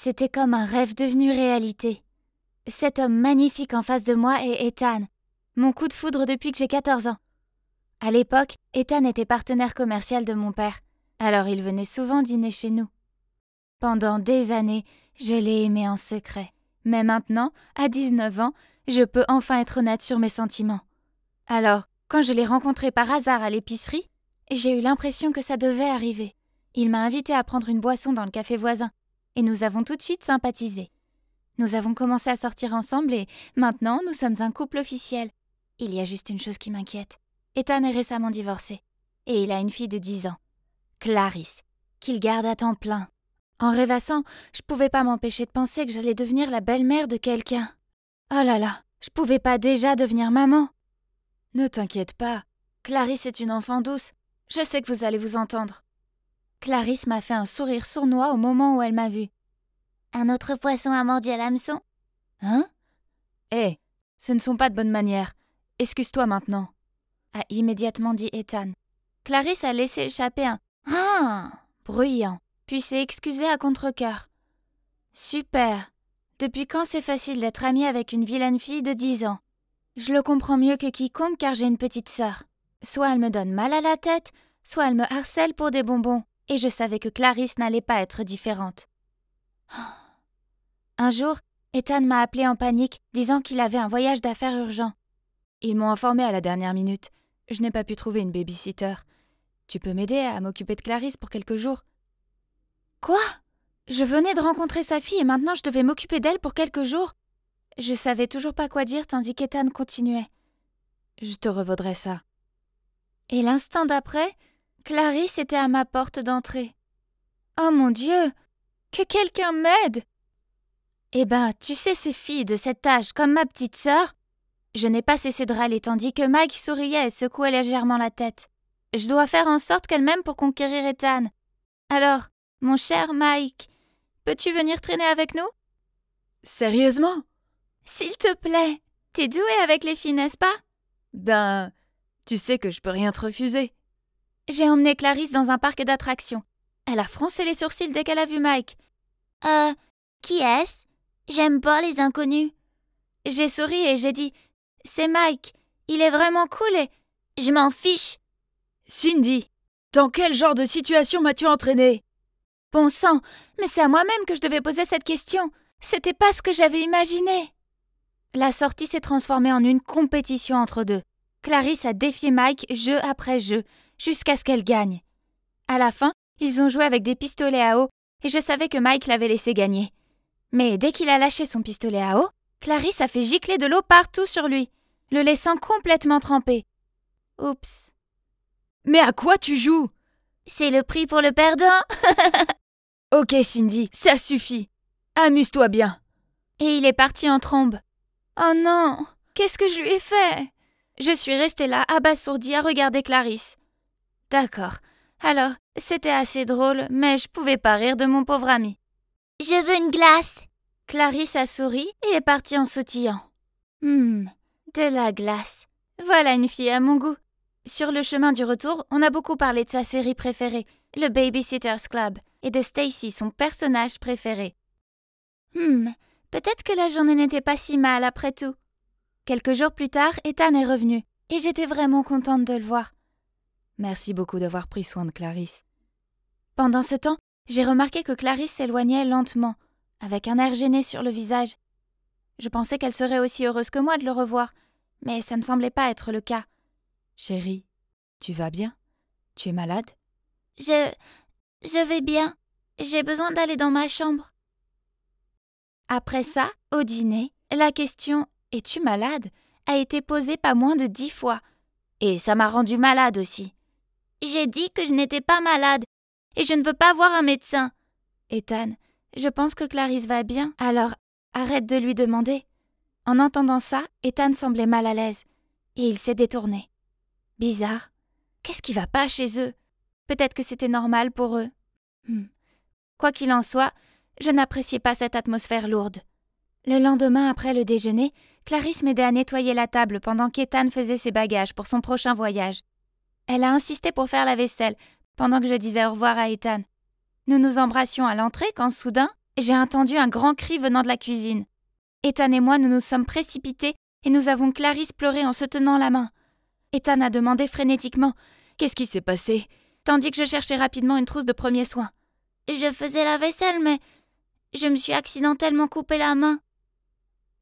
C'était comme un rêve devenu réalité. Cet homme magnifique en face de moi est Ethan, mon coup de foudre depuis que j'ai 14 ans. À l'époque, Ethan était partenaire commercial de mon père, alors il venait souvent dîner chez nous. Pendant des années, je l'ai aimé en secret. Mais maintenant, à 19 ans, je peux enfin être honnête sur mes sentiments. Alors, quand je l'ai rencontré par hasard à l'épicerie, j'ai eu l'impression que ça devait arriver. Il m'a invité à prendre une boisson dans le café voisin et nous avons tout de suite sympathisé. Nous avons commencé à sortir ensemble et maintenant nous sommes un couple officiel. Il y a juste une chose qui m'inquiète. Ethan est récemment divorcé et il a une fille de 10 ans, Clarisse, qu'il garde à temps plein. En rêvassant, je pouvais pas m'empêcher de penser que j'allais devenir la belle-mère de quelqu'un. Oh là là, je pouvais pas déjà devenir maman. Ne t'inquiète pas, Clarisse est une enfant douce. Je sais que vous allez vous entendre. Clarisse m'a fait un sourire sournois au moment où elle m'a vue. Un autre poisson a mordu à l'hameçon Hein Eh, ce ne sont pas de bonnes manières. Excuse-toi maintenant, a immédiatement dit Ethan. Clarisse a laissé échapper un Ah bruyant, puis s'est excusée à contre Super Depuis quand c'est facile d'être amie avec une vilaine fille de dix ans Je le comprends mieux que quiconque car j'ai une petite sœur. Soit elle me donne mal à la tête, soit elle me harcèle pour des bonbons, et je savais que Clarisse n'allait pas être différente. Un jour, Ethan m'a appelé en panique, disant qu'il avait un voyage d'affaires urgent. Ils m'ont informé à la dernière minute. Je n'ai pas pu trouver une babysitter. Tu peux m'aider à m'occuper de Clarisse pour quelques jours Quoi Je venais de rencontrer sa fille et maintenant je devais m'occuper d'elle pour quelques jours Je savais toujours pas quoi dire tandis qu'Ethan continuait. Je te revaudrai ça. Et l'instant d'après, Clarisse était à ma porte d'entrée. Oh mon Dieu que quelqu'un m'aide Eh ben, tu sais, ces filles de cet âge, comme ma petite sœur. Je n'ai pas cessé de râler tandis que Mike souriait et secouait légèrement la tête. Je dois faire en sorte qu'elle m'aime pour conquérir Ethan. Alors, mon cher Mike, peux-tu venir traîner avec nous Sérieusement S'il te plaît, t'es doué avec les filles, n'est-ce pas Ben, tu sais que je peux rien te refuser. J'ai emmené Clarisse dans un parc d'attractions. Elle a froncé les sourcils dès qu'elle a vu Mike. Euh, qui est-ce J'aime pas les inconnus. J'ai souri et j'ai dit C'est Mike, il est vraiment cool et. Je m'en fiche. Cindy, dans quel genre de situation m'as-tu entraînée Bon sang, mais c'est à moi-même que je devais poser cette question. C'était pas ce que j'avais imaginé. La sortie s'est transformée en une compétition entre deux. Clarisse a défié Mike jeu après jeu, jusqu'à ce qu'elle gagne. À la fin, ils ont joué avec des pistolets à eau, et je savais que Mike l'avait laissé gagner. Mais dès qu'il a lâché son pistolet à eau, Clarisse a fait gicler de l'eau partout sur lui, le laissant complètement trempé. Oups. Mais à quoi tu joues C'est le prix pour le perdant. ok Cindy, ça suffit. Amuse-toi bien. Et il est parti en trombe. Oh non, qu'est-ce que je lui ai fait Je suis restée là, abasourdie, à regarder Clarisse. D'accord, alors, c'était assez drôle, mais je pouvais pas rire de mon pauvre ami. Je veux une glace. Clarisse a souri et est partie en sautillant. Hum, de la glace. Voilà une fille à mon goût. Sur le chemin du retour, on a beaucoup parlé de sa série préférée, le Babysitter's Club, et de Stacy, son personnage préféré. Hum, peut-être que la journée n'était pas si mal après tout. Quelques jours plus tard, Ethan est revenu, et j'étais vraiment contente de le voir. Merci beaucoup d'avoir pris soin de Clarisse. Pendant ce temps, j'ai remarqué que Clarisse s'éloignait lentement, avec un air gêné sur le visage. Je pensais qu'elle serait aussi heureuse que moi de le revoir, mais ça ne semblait pas être le cas. Chérie, tu vas bien Tu es malade Je. Je vais bien. J'ai besoin d'aller dans ma chambre. Après ça, au dîner, la question Es-tu malade a été posée pas moins de dix fois. Et ça m'a rendue malade aussi. J'ai dit que je n'étais pas malade, et je ne veux pas voir un médecin. Ethan, je pense que Clarisse va bien, alors arrête de lui demander. En entendant ça, Ethan semblait mal à l'aise, et il s'est détourné. Bizarre. Qu'est-ce qui va pas chez eux Peut-être que c'était normal pour eux. Hmm. Quoi qu'il en soit, je n'appréciais pas cette atmosphère lourde. Le lendemain après le déjeuner, Clarisse m'aidait à nettoyer la table pendant qu'Ethan faisait ses bagages pour son prochain voyage. Elle a insisté pour faire la vaisselle, pendant que je disais au revoir à Ethan. Nous nous embrassions à l'entrée quand soudain, j'ai entendu un grand cri venant de la cuisine. Ethan et moi, nous nous sommes précipités et nous avons Clarisse pleuré en se tenant la main. Ethan a demandé frénétiquement Qu'est-ce qui s'est passé tandis que je cherchais rapidement une trousse de premiers soins. Je faisais la vaisselle, mais je me suis accidentellement coupé la main.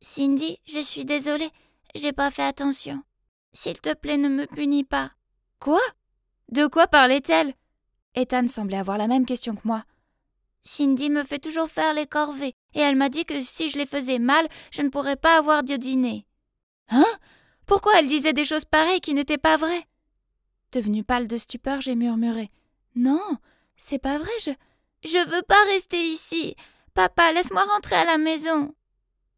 Cindy, je suis désolée, j'ai pas fait attention. S'il te plaît, ne me punis pas. Quoi De quoi parlait-elle Ethan semblait avoir la même question que moi. Cindy me fait toujours faire les corvées, et elle m'a dit que si je les faisais mal, je ne pourrais pas avoir de dîner. Hein Pourquoi elle disait des choses pareilles qui n'étaient pas vraies Devenue pâle de stupeur, j'ai murmuré. Non, c'est pas vrai, je. Je veux pas rester ici. Papa, laisse-moi rentrer à la maison.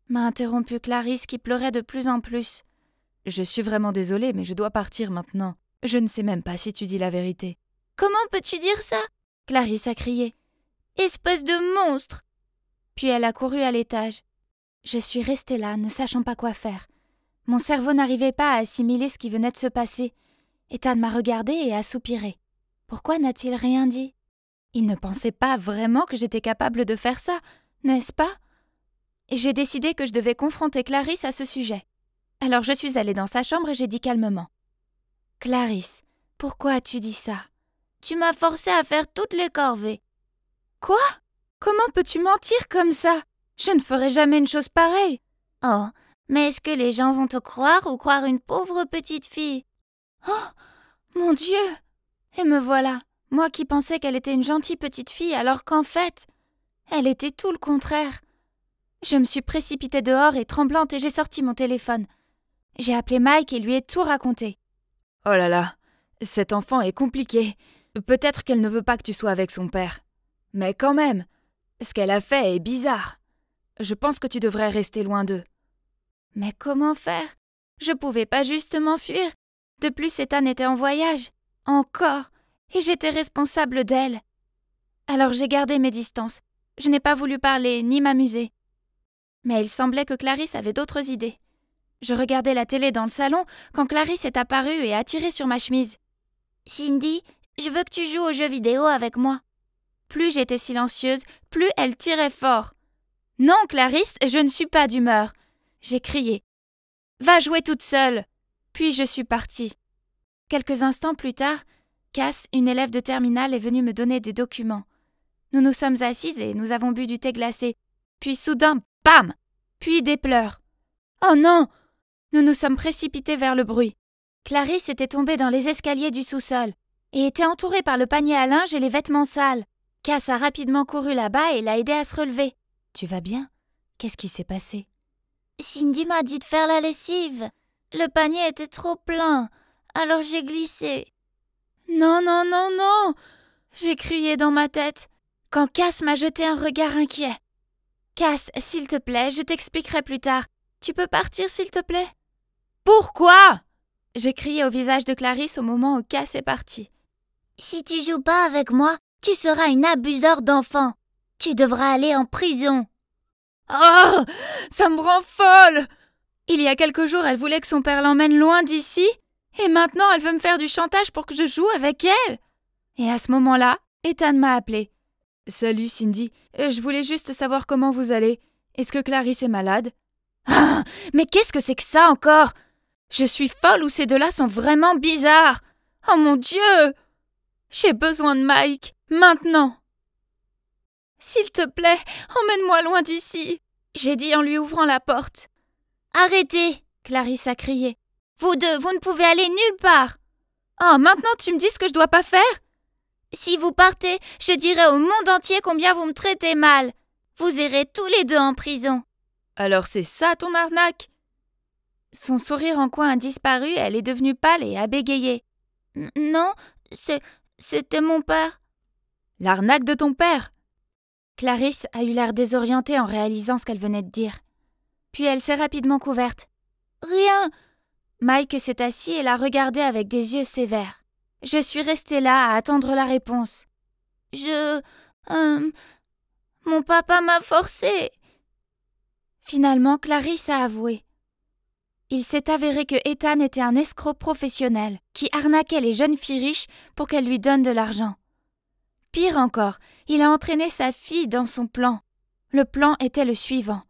M'a interrompu Clarisse qui pleurait de plus en plus. Je suis vraiment désolée, mais je dois partir maintenant. Je ne sais même pas si tu dis la vérité. Comment peux-tu dire ça Clarisse a crié. Espèce de monstre Puis elle a couru à l'étage. Je suis restée là, ne sachant pas quoi faire. Mon cerveau n'arrivait pas à assimiler ce qui venait de se passer. Ethan m'a regardée et a soupiré. Pourquoi n'a-t-il rien dit Il ne pensait pas vraiment que j'étais capable de faire ça, n'est-ce pas J'ai décidé que je devais confronter Clarisse à ce sujet. Alors je suis allée dans sa chambre et j'ai dit calmement Clarisse, pourquoi as-tu dit ça Tu m'as forcé à faire toutes les corvées. Quoi Comment peux-tu mentir comme ça Je ne ferai jamais une chose pareille. Oh, mais est-ce que les gens vont te croire ou croire une pauvre petite fille Oh Mon Dieu Et me voilà, moi qui pensais qu'elle était une gentille petite fille alors qu'en fait, elle était tout le contraire. Je me suis précipitée dehors et tremblante et j'ai sorti mon téléphone. J'ai appelé Mike et lui ai tout raconté. Oh là là, cette enfant est compliquée. Peut-être qu'elle ne veut pas que tu sois avec son père. Mais quand même, ce qu'elle a fait est bizarre. Je pense que tu devrais rester loin d'eux. Mais comment faire Je pouvais pas justement fuir. De plus, Ethan était en voyage. Encore. Et j'étais responsable d'elle. Alors j'ai gardé mes distances. Je n'ai pas voulu parler ni m'amuser. Mais il semblait que Clarisse avait d'autres idées. Je regardais la télé dans le salon quand Clarisse est apparue et a tiré sur ma chemise. Cindy, je veux que tu joues au jeu vidéo avec moi. Plus j'étais silencieuse, plus elle tirait fort. Non, Clarisse, je ne suis pas d'humeur. J'ai crié. Va jouer toute seule. Puis je suis partie. Quelques instants plus tard, Cass, une élève de terminale, est venue me donner des documents. Nous nous sommes assises et nous avons bu du thé glacé. Puis soudain, bam Puis des pleurs. Oh non nous nous sommes précipités vers le bruit. Clarisse était tombée dans les escaliers du sous-sol et était entourée par le panier à linge et les vêtements sales. Cass a rapidement couru là-bas et l'a aidée à se relever. Tu vas bien Qu'est-ce qui s'est passé Cindy m'a dit de faire la lessive. Le panier était trop plein, alors j'ai glissé. Non, non, non, non J'ai crié dans ma tête quand Cass m'a jeté un regard inquiet. Cass, s'il te plaît, je t'expliquerai plus tard. Tu peux partir, s'il te plaît pourquoi J'ai crié au visage de Clarisse au moment où Cass est parti. Si tu joues pas avec moi, tu seras une abuseur d'enfant. Tu devras aller en prison. Oh Ça me rend folle Il y a quelques jours, elle voulait que son père l'emmène loin d'ici, et maintenant elle veut me faire du chantage pour que je joue avec elle. Et à ce moment-là, Ethan m'a appelé. Salut Cindy, euh, je voulais juste savoir comment vous allez. Est-ce que Clarisse est malade ah, Mais qu'est-ce que c'est que ça encore je suis folle ou ces deux-là sont vraiment bizarres. Oh mon Dieu. J'ai besoin de Mike, maintenant. S'il te plaît, emmène-moi loin d'ici. J'ai dit en lui ouvrant la porte. Arrêtez. Clarisse a crié. Vous deux, vous ne pouvez aller nulle part. Oh, maintenant tu me dis ce que je dois pas faire? Si vous partez, je dirai au monde entier combien vous me traitez mal. Vous irez tous les deux en prison. Alors c'est ça ton arnaque? Son sourire en coin a disparu, elle est devenue pâle et a bégayé. Non, c'était mon père. L'arnaque de ton père Clarisse a eu l'air désorientée en réalisant ce qu'elle venait de dire. Puis elle s'est rapidement couverte. Rien Mike s'est assis et l'a regardée avec des yeux sévères. Je suis restée là à attendre la réponse. Je. Hum, mon papa m'a forcé !» Finalement, Clarisse a avoué. Il s'est avéré que Ethan était un escroc professionnel qui arnaquait les jeunes filles riches pour qu'elles lui donnent de l'argent. Pire encore, il a entraîné sa fille dans son plan. Le plan était le suivant.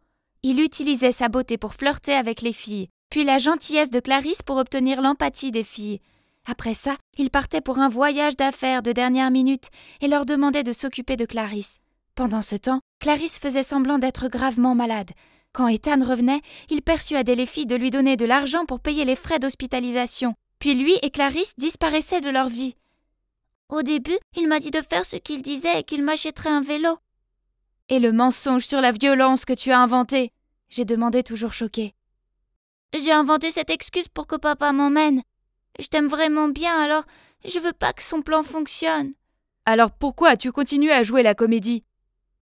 Il utilisait sa beauté pour flirter avec les filles, puis la gentillesse de Clarisse pour obtenir l'empathie des filles. Après ça, il partait pour un voyage d'affaires de dernière minute et leur demandait de s'occuper de Clarisse. Pendant ce temps, Clarisse faisait semblant d'être gravement malade, quand Ethan revenait, il persuadait les filles de lui donner de l'argent pour payer les frais d'hospitalisation. Puis lui et Clarisse disparaissaient de leur vie. Au début, il m'a dit de faire ce qu'il disait et qu'il m'achèterait un vélo. Et le mensonge sur la violence que tu as inventé J'ai demandé toujours choquée. J'ai inventé cette excuse pour que papa m'emmène. Je t'aime vraiment bien, alors je veux pas que son plan fonctionne. Alors pourquoi as-tu continué à jouer la comédie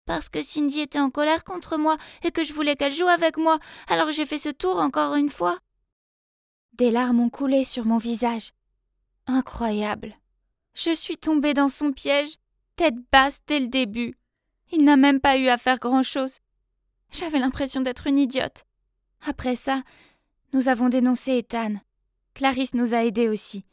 parce que Cindy était en colère contre moi et que je voulais qu'elle joue avec moi, alors j'ai fait ce tour encore une fois. Des larmes ont coulé sur mon visage. Incroyable. Je suis tombée dans son piège, tête basse dès le début. Il n'a même pas eu à faire grand-chose. J'avais l'impression d'être une idiote. Après ça, nous avons dénoncé Ethan. Clarisse nous a aidés aussi.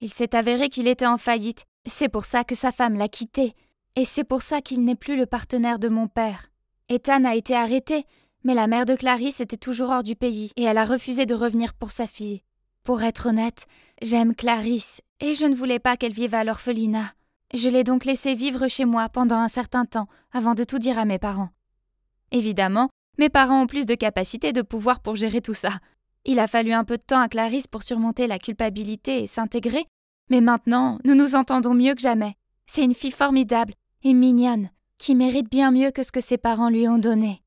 Il s'est avéré qu'il était en faillite. C'est pour ça que sa femme l'a quitté. Et c'est pour ça qu'il n'est plus le partenaire de mon père. Ethan a été arrêté, mais la mère de Clarisse était toujours hors du pays et elle a refusé de revenir pour sa fille. Pour être honnête, j'aime Clarisse et je ne voulais pas qu'elle vive à l'orphelinat. Je l'ai donc laissée vivre chez moi pendant un certain temps avant de tout dire à mes parents. Évidemment, mes parents ont plus de capacité de pouvoir pour gérer tout ça. Il a fallu un peu de temps à Clarisse pour surmonter la culpabilité et s'intégrer, mais maintenant, nous nous entendons mieux que jamais. C'est une fille formidable et mignonne, qui mérite bien mieux que ce que ses parents lui ont donné.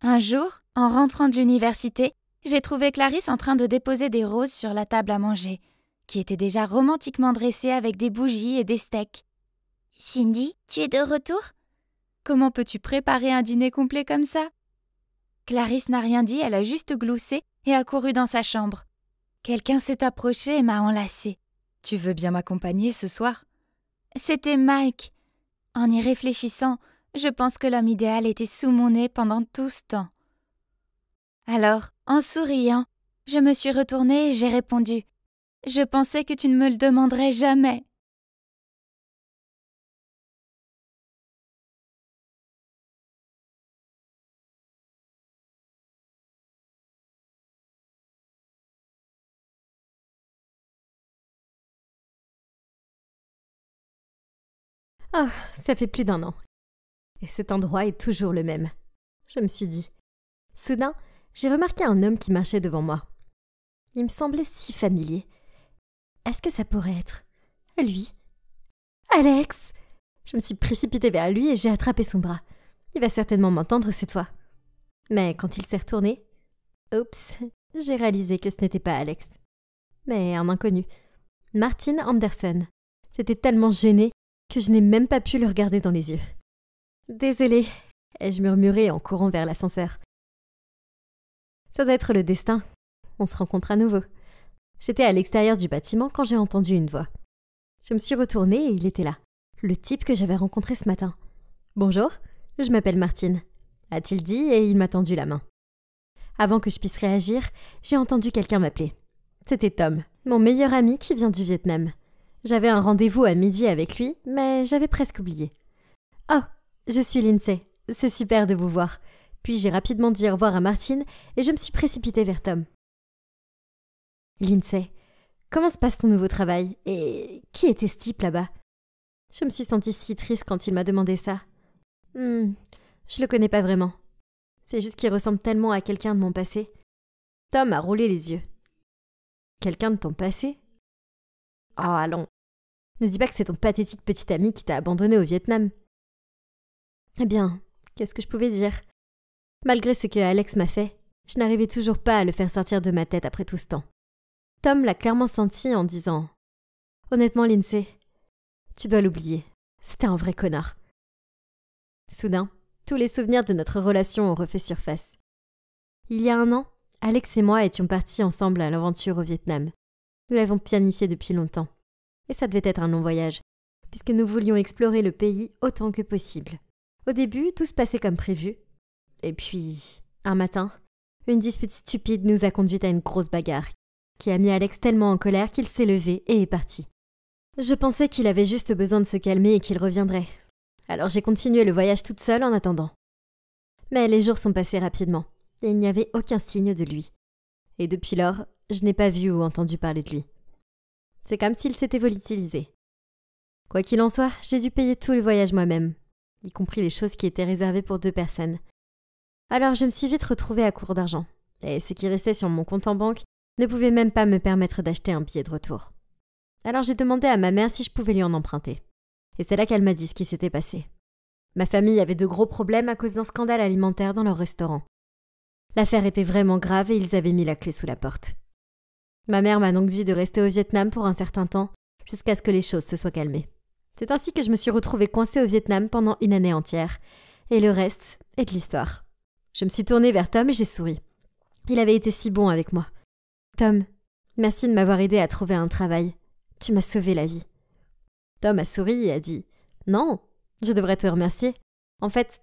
Un jour, en rentrant de l'université, j'ai trouvé Clarisse en train de déposer des roses sur la table à manger, qui était déjà romantiquement dressée avec des bougies et des steaks. Cindy, tu es de retour Comment peux-tu préparer un dîner complet comme ça Clarisse n'a rien dit, elle a juste gloussé et a couru dans sa chambre. Quelqu'un s'est approché et m'a enlacée. Tu veux bien m'accompagner ce soir C'était Mike. En y réfléchissant, je pense que l'homme idéal était sous mon nez pendant tout ce temps. Alors, en souriant, je me suis retournée et j'ai répondu Je pensais que tu ne me le demanderais jamais. « Oh, ça fait plus d'un an. Et cet endroit est toujours le même. Je me suis dit. Soudain, j'ai remarqué un homme qui marchait devant moi. Il me semblait si familier. Est-ce que ça pourrait être lui Alex Je me suis précipitée vers lui et j'ai attrapé son bras. Il va certainement m'entendre cette fois. Mais quand il s'est retourné, oups, j'ai réalisé que ce n'était pas Alex, mais un inconnu. Martin Anderson. J'étais tellement gênée que je n'ai même pas pu le regarder dans les yeux. Désolé, ai-je murmuré en courant vers l'ascenseur. Ça doit être le destin. On se rencontre à nouveau. C'était à l'extérieur du bâtiment quand j'ai entendu une voix. Je me suis retournée et il était là, le type que j'avais rencontré ce matin. Bonjour, je m'appelle Martine, a-t-il dit et il m'a tendu la main. Avant que je puisse réagir, j'ai entendu quelqu'un m'appeler. C'était Tom, mon meilleur ami qui vient du Vietnam. J'avais un rendez-vous à midi avec lui, mais j'avais presque oublié. Oh, je suis Lindsay. C'est super de vous voir. Puis j'ai rapidement dit au revoir à Martine et je me suis précipitée vers Tom. Lindsay, comment se passe ton nouveau travail Et qui était ce type là-bas Je me suis sentie si triste quand il m'a demandé ça. Hum, je le connais pas vraiment. C'est juste qu'il ressemble tellement à quelqu'un de mon passé. Tom a roulé les yeux. Quelqu'un de ton passé Oh, allons, ne dis pas que c'est ton pathétique petit ami qui t'a abandonné au Vietnam. Eh bien, qu'est-ce que je pouvais dire Malgré ce que Alex m'a fait, je n'arrivais toujours pas à le faire sortir de ma tête après tout ce temps. Tom l'a clairement senti en disant Honnêtement, Lindsay, tu dois l'oublier. C'était un vrai connard. Soudain, tous les souvenirs de notre relation ont refait surface. Il y a un an, Alex et moi étions partis ensemble à l'aventure au Vietnam. Nous l'avons pianifié depuis longtemps et ça devait être un long voyage, puisque nous voulions explorer le pays autant que possible. Au début, tout se passait comme prévu. Et puis, un matin, une dispute stupide nous a conduit à une grosse bagarre, qui a mis Alex tellement en colère qu'il s'est levé et est parti. Je pensais qu'il avait juste besoin de se calmer et qu'il reviendrait. Alors j'ai continué le voyage toute seule en attendant. Mais les jours sont passés rapidement, et il n'y avait aucun signe de lui. Et depuis lors, je n'ai pas vu ou entendu parler de lui. C'est comme s'il s'était volatilisé. Quoi qu'il en soit, j'ai dû payer tous les voyages moi-même, y compris les choses qui étaient réservées pour deux personnes. Alors je me suis vite retrouvée à court d'argent, et ce qui restait sur mon compte en banque ne pouvait même pas me permettre d'acheter un billet de retour. Alors j'ai demandé à ma mère si je pouvais lui en emprunter. Et c'est là qu'elle m'a dit ce qui s'était passé. Ma famille avait de gros problèmes à cause d'un scandale alimentaire dans leur restaurant. L'affaire était vraiment grave et ils avaient mis la clé sous la porte. Ma mère m'a donc dit de rester au Vietnam pour un certain temps, jusqu'à ce que les choses se soient calmées. C'est ainsi que je me suis retrouvée coincée au Vietnam pendant une année entière, et le reste est de l'histoire. Je me suis tournée vers Tom et j'ai souri. Il avait été si bon avec moi. Tom, merci de m'avoir aidé à trouver un travail. Tu m'as sauvé la vie. Tom a souri et a dit Non, je devrais te remercier. En fait,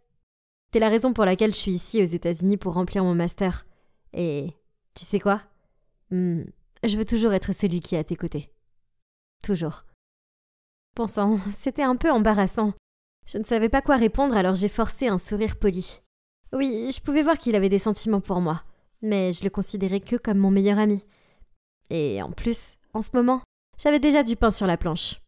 t'es la raison pour laquelle je suis ici aux États-Unis pour remplir mon master. Et tu sais quoi hmm, je veux toujours être celui qui est à tes côtés. Toujours. Pensant, c'était un peu embarrassant. Je ne savais pas quoi répondre, alors j'ai forcé un sourire poli. Oui, je pouvais voir qu'il avait des sentiments pour moi, mais je le considérais que comme mon meilleur ami. Et en plus, en ce moment, j'avais déjà du pain sur la planche.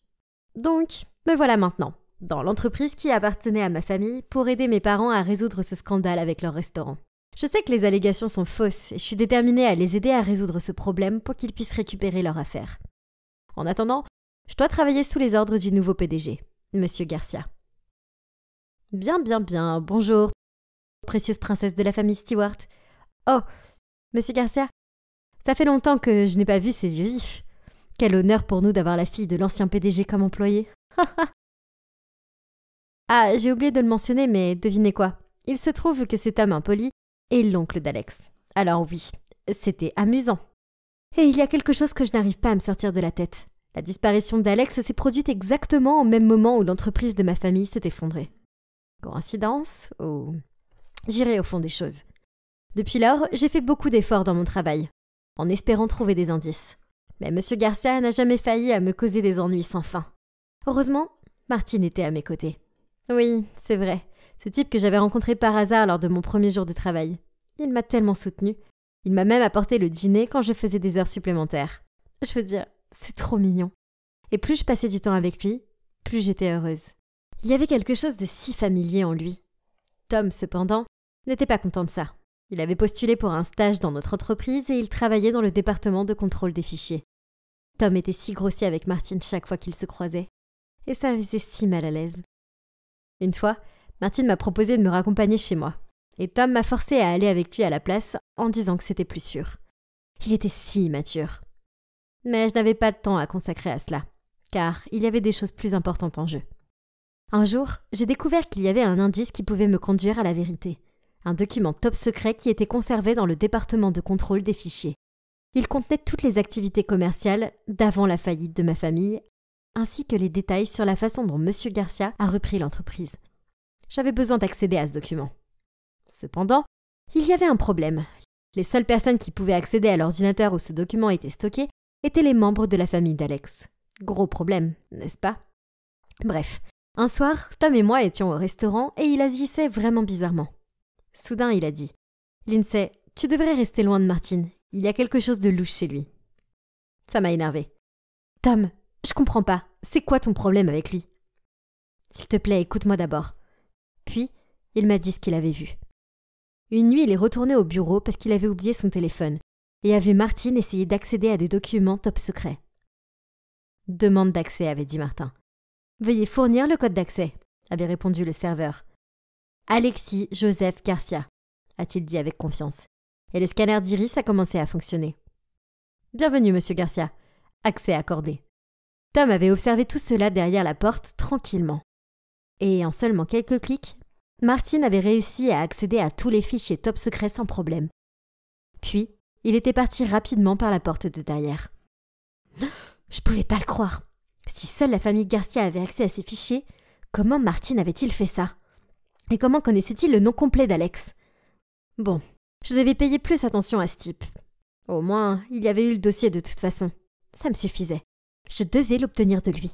Donc, me voilà maintenant, dans l'entreprise qui appartenait à ma famille, pour aider mes parents à résoudre ce scandale avec leur restaurant. Je sais que les allégations sont fausses et je suis déterminée à les aider à résoudre ce problème pour qu'ils puissent récupérer leur affaire. En attendant, je dois travailler sous les ordres du nouveau PDG, Monsieur Garcia. Bien, bien, bien, bonjour, précieuse princesse de la famille Stewart. Oh, Monsieur Garcia, ça fait longtemps que je n'ai pas vu ses yeux vifs. Quel honneur pour nous d'avoir la fille de l'ancien PDG comme employée. ah, j'ai oublié de le mentionner, mais devinez quoi Il se trouve que cet homme impoli et l'oncle d'Alex. Alors oui, c'était amusant. Et il y a quelque chose que je n'arrive pas à me sortir de la tête. La disparition d'Alex s'est produite exactement au même moment où l'entreprise de ma famille s'est effondrée. Coïncidence ou... J'irai au fond des choses. Depuis lors, j'ai fait beaucoup d'efforts dans mon travail, en espérant trouver des indices. Mais M. Garcia n'a jamais failli à me causer des ennuis sans fin. Heureusement, Martine était à mes côtés. Oui, c'est vrai ce type que j'avais rencontré par hasard lors de mon premier jour de travail. Il m'a tellement soutenu. Il m'a même apporté le dîner quand je faisais des heures supplémentaires. Je veux dire, c'est trop mignon. Et plus je passais du temps avec lui, plus j'étais heureuse. Il y avait quelque chose de si familier en lui. Tom, cependant, n'était pas content de ça. Il avait postulé pour un stage dans notre entreprise et il travaillait dans le département de contrôle des fichiers. Tom était si grossier avec Martine chaque fois qu'ils se croisaient. Et ça me faisait si mal à l'aise. Une fois, Martine m'a proposé de me raccompagner chez moi. Et Tom m'a forcé à aller avec lui à la place en disant que c'était plus sûr. Il était si immature. Mais je n'avais pas de temps à consacrer à cela, car il y avait des choses plus importantes en jeu. Un jour, j'ai découvert qu'il y avait un indice qui pouvait me conduire à la vérité, un document top secret qui était conservé dans le département de contrôle des fichiers. Il contenait toutes les activités commerciales d'avant la faillite de ma famille, ainsi que les détails sur la façon dont M. Garcia a repris l'entreprise. J'avais besoin d'accéder à ce document. Cependant, il y avait un problème. Les seules personnes qui pouvaient accéder à l'ordinateur où ce document était stocké étaient les membres de la famille d'Alex. Gros problème, n'est-ce pas Bref, un soir, Tom et moi étions au restaurant et il agissait vraiment bizarrement. Soudain, il a dit Lindsay, tu devrais rester loin de Martine. Il y a quelque chose de louche chez lui. Ça m'a énervé. Tom, je comprends pas. C'est quoi ton problème avec lui S'il te plaît, écoute-moi d'abord. Puis, il m'a dit ce qu'il avait vu. Une nuit, il est retourné au bureau parce qu'il avait oublié son téléphone et avait vu Martine essayer d'accéder à des documents top secrets. Demande d'accès, avait dit Martin. Veuillez fournir le code d'accès, avait répondu le serveur. Alexis Joseph Garcia, a-t-il dit avec confiance. Et le scanner d'iris a commencé à fonctionner. Bienvenue, monsieur Garcia. Accès accordé. Tom avait observé tout cela derrière la porte tranquillement. Et en seulement quelques clics, Martin avait réussi à accéder à tous les fichiers top secrets sans problème. Puis, il était parti rapidement par la porte de derrière. Je pouvais pas le croire. Si seule la famille Garcia avait accès à ces fichiers, comment Martin avait-il fait ça Et comment connaissait-il le nom complet d'Alex Bon, je devais payer plus attention à ce type. Au moins, il y avait eu le dossier de toute façon. Ça me suffisait. Je devais l'obtenir de lui.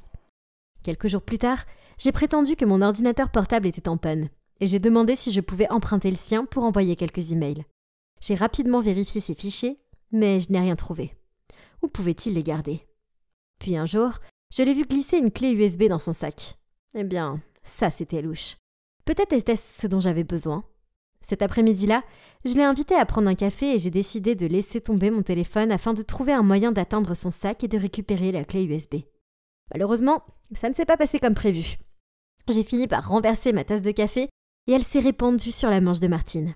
Quelques jours plus tard, j'ai prétendu que mon ordinateur portable était en panne, et j'ai demandé si je pouvais emprunter le sien pour envoyer quelques emails. J'ai rapidement vérifié ses fichiers, mais je n'ai rien trouvé. Où pouvait-il les garder Puis un jour, je l'ai vu glisser une clé USB dans son sac. Eh bien, ça c'était louche. Peut-être était-ce ce dont j'avais besoin. Cet après-midi-là, je l'ai invité à prendre un café et j'ai décidé de laisser tomber mon téléphone afin de trouver un moyen d'atteindre son sac et de récupérer la clé USB. Malheureusement, ça ne s'est pas passé comme prévu. J'ai fini par renverser ma tasse de café et elle s'est répandue sur la manche de Martine.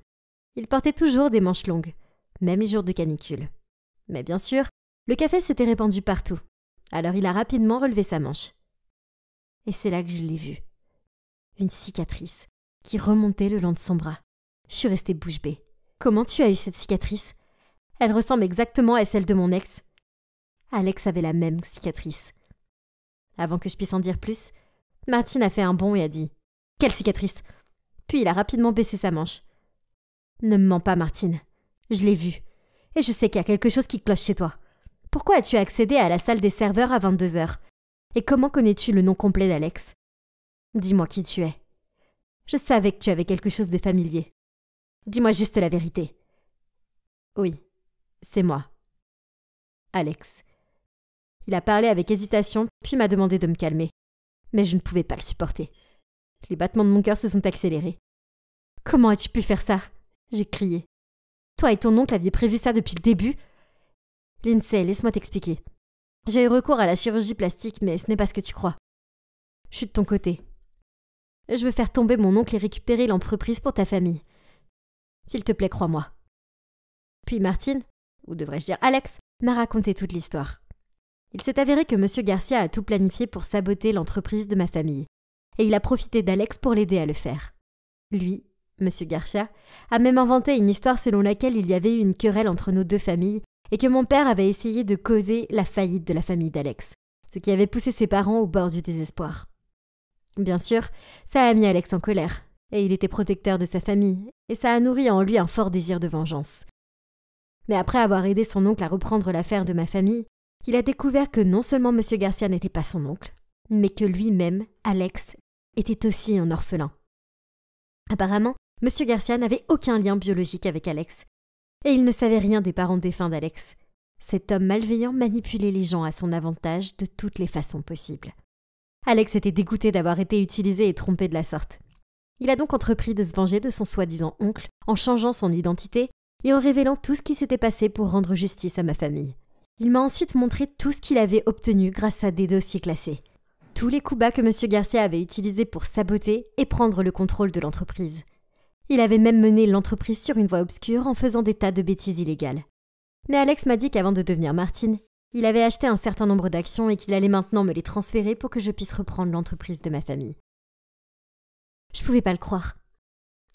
Il portait toujours des manches longues, même les jours de canicule. Mais bien sûr, le café s'était répandu partout. Alors il a rapidement relevé sa manche. Et c'est là que je l'ai vue. Une cicatrice qui remontait le long de son bras. Je suis restée bouche bée. Comment tu as eu cette cicatrice Elle ressemble exactement à celle de mon ex. Alex avait la même cicatrice. Avant que je puisse en dire plus, Martine a fait un bond et a dit Quelle cicatrice Puis il a rapidement baissé sa manche. Ne me mens pas, Martine. Je l'ai vu. Et je sais qu'il y a quelque chose qui cloche chez toi. Pourquoi as-tu accédé à la salle des serveurs à 22 heures Et comment connais-tu le nom complet d'Alex Dis-moi qui tu es. Je savais que tu avais quelque chose de familier. Dis-moi juste la vérité. Oui, c'est moi. Alex. Il a parlé avec hésitation, puis m'a demandé de me calmer. Mais je ne pouvais pas le supporter. Les battements de mon cœur se sont accélérés. Comment as-tu pu faire ça J'ai crié. Toi et ton oncle aviez prévu ça depuis le début Lindsay, laisse-moi t'expliquer. J'ai eu recours à la chirurgie plastique, mais ce n'est pas ce que tu crois. Je suis de ton côté. Je veux faire tomber mon oncle et récupérer l'entreprise pour ta famille. S'il te plaît, crois-moi. Puis Martine, ou devrais-je dire Alex, m'a raconté toute l'histoire. Il s'est avéré que M. Garcia a tout planifié pour saboter l'entreprise de ma famille, et il a profité d'Alex pour l'aider à le faire. Lui, M. Garcia, a même inventé une histoire selon laquelle il y avait eu une querelle entre nos deux familles et que mon père avait essayé de causer la faillite de la famille d'Alex, ce qui avait poussé ses parents au bord du désespoir. Bien sûr, ça a mis Alex en colère, et il était protecteur de sa famille, et ça a nourri en lui un fort désir de vengeance. Mais après avoir aidé son oncle à reprendre l'affaire de ma famille, il a découvert que non seulement M. Garcia n'était pas son oncle, mais que lui-même, Alex, était aussi un orphelin. Apparemment, M. Garcia n'avait aucun lien biologique avec Alex, et il ne savait rien des parents défunts d'Alex. Cet homme malveillant manipulait les gens à son avantage de toutes les façons possibles. Alex était dégoûté d'avoir été utilisé et trompé de la sorte. Il a donc entrepris de se venger de son soi-disant oncle en changeant son identité et en révélant tout ce qui s'était passé pour rendre justice à ma famille. Il m'a ensuite montré tout ce qu'il avait obtenu grâce à des dossiers classés. Tous les coups bas que M. Garcia avait utilisés pour saboter et prendre le contrôle de l'entreprise. Il avait même mené l'entreprise sur une voie obscure en faisant des tas de bêtises illégales. Mais Alex m'a dit qu'avant de devenir Martine, il avait acheté un certain nombre d'actions et qu'il allait maintenant me les transférer pour que je puisse reprendre l'entreprise de ma famille. Je pouvais pas le croire.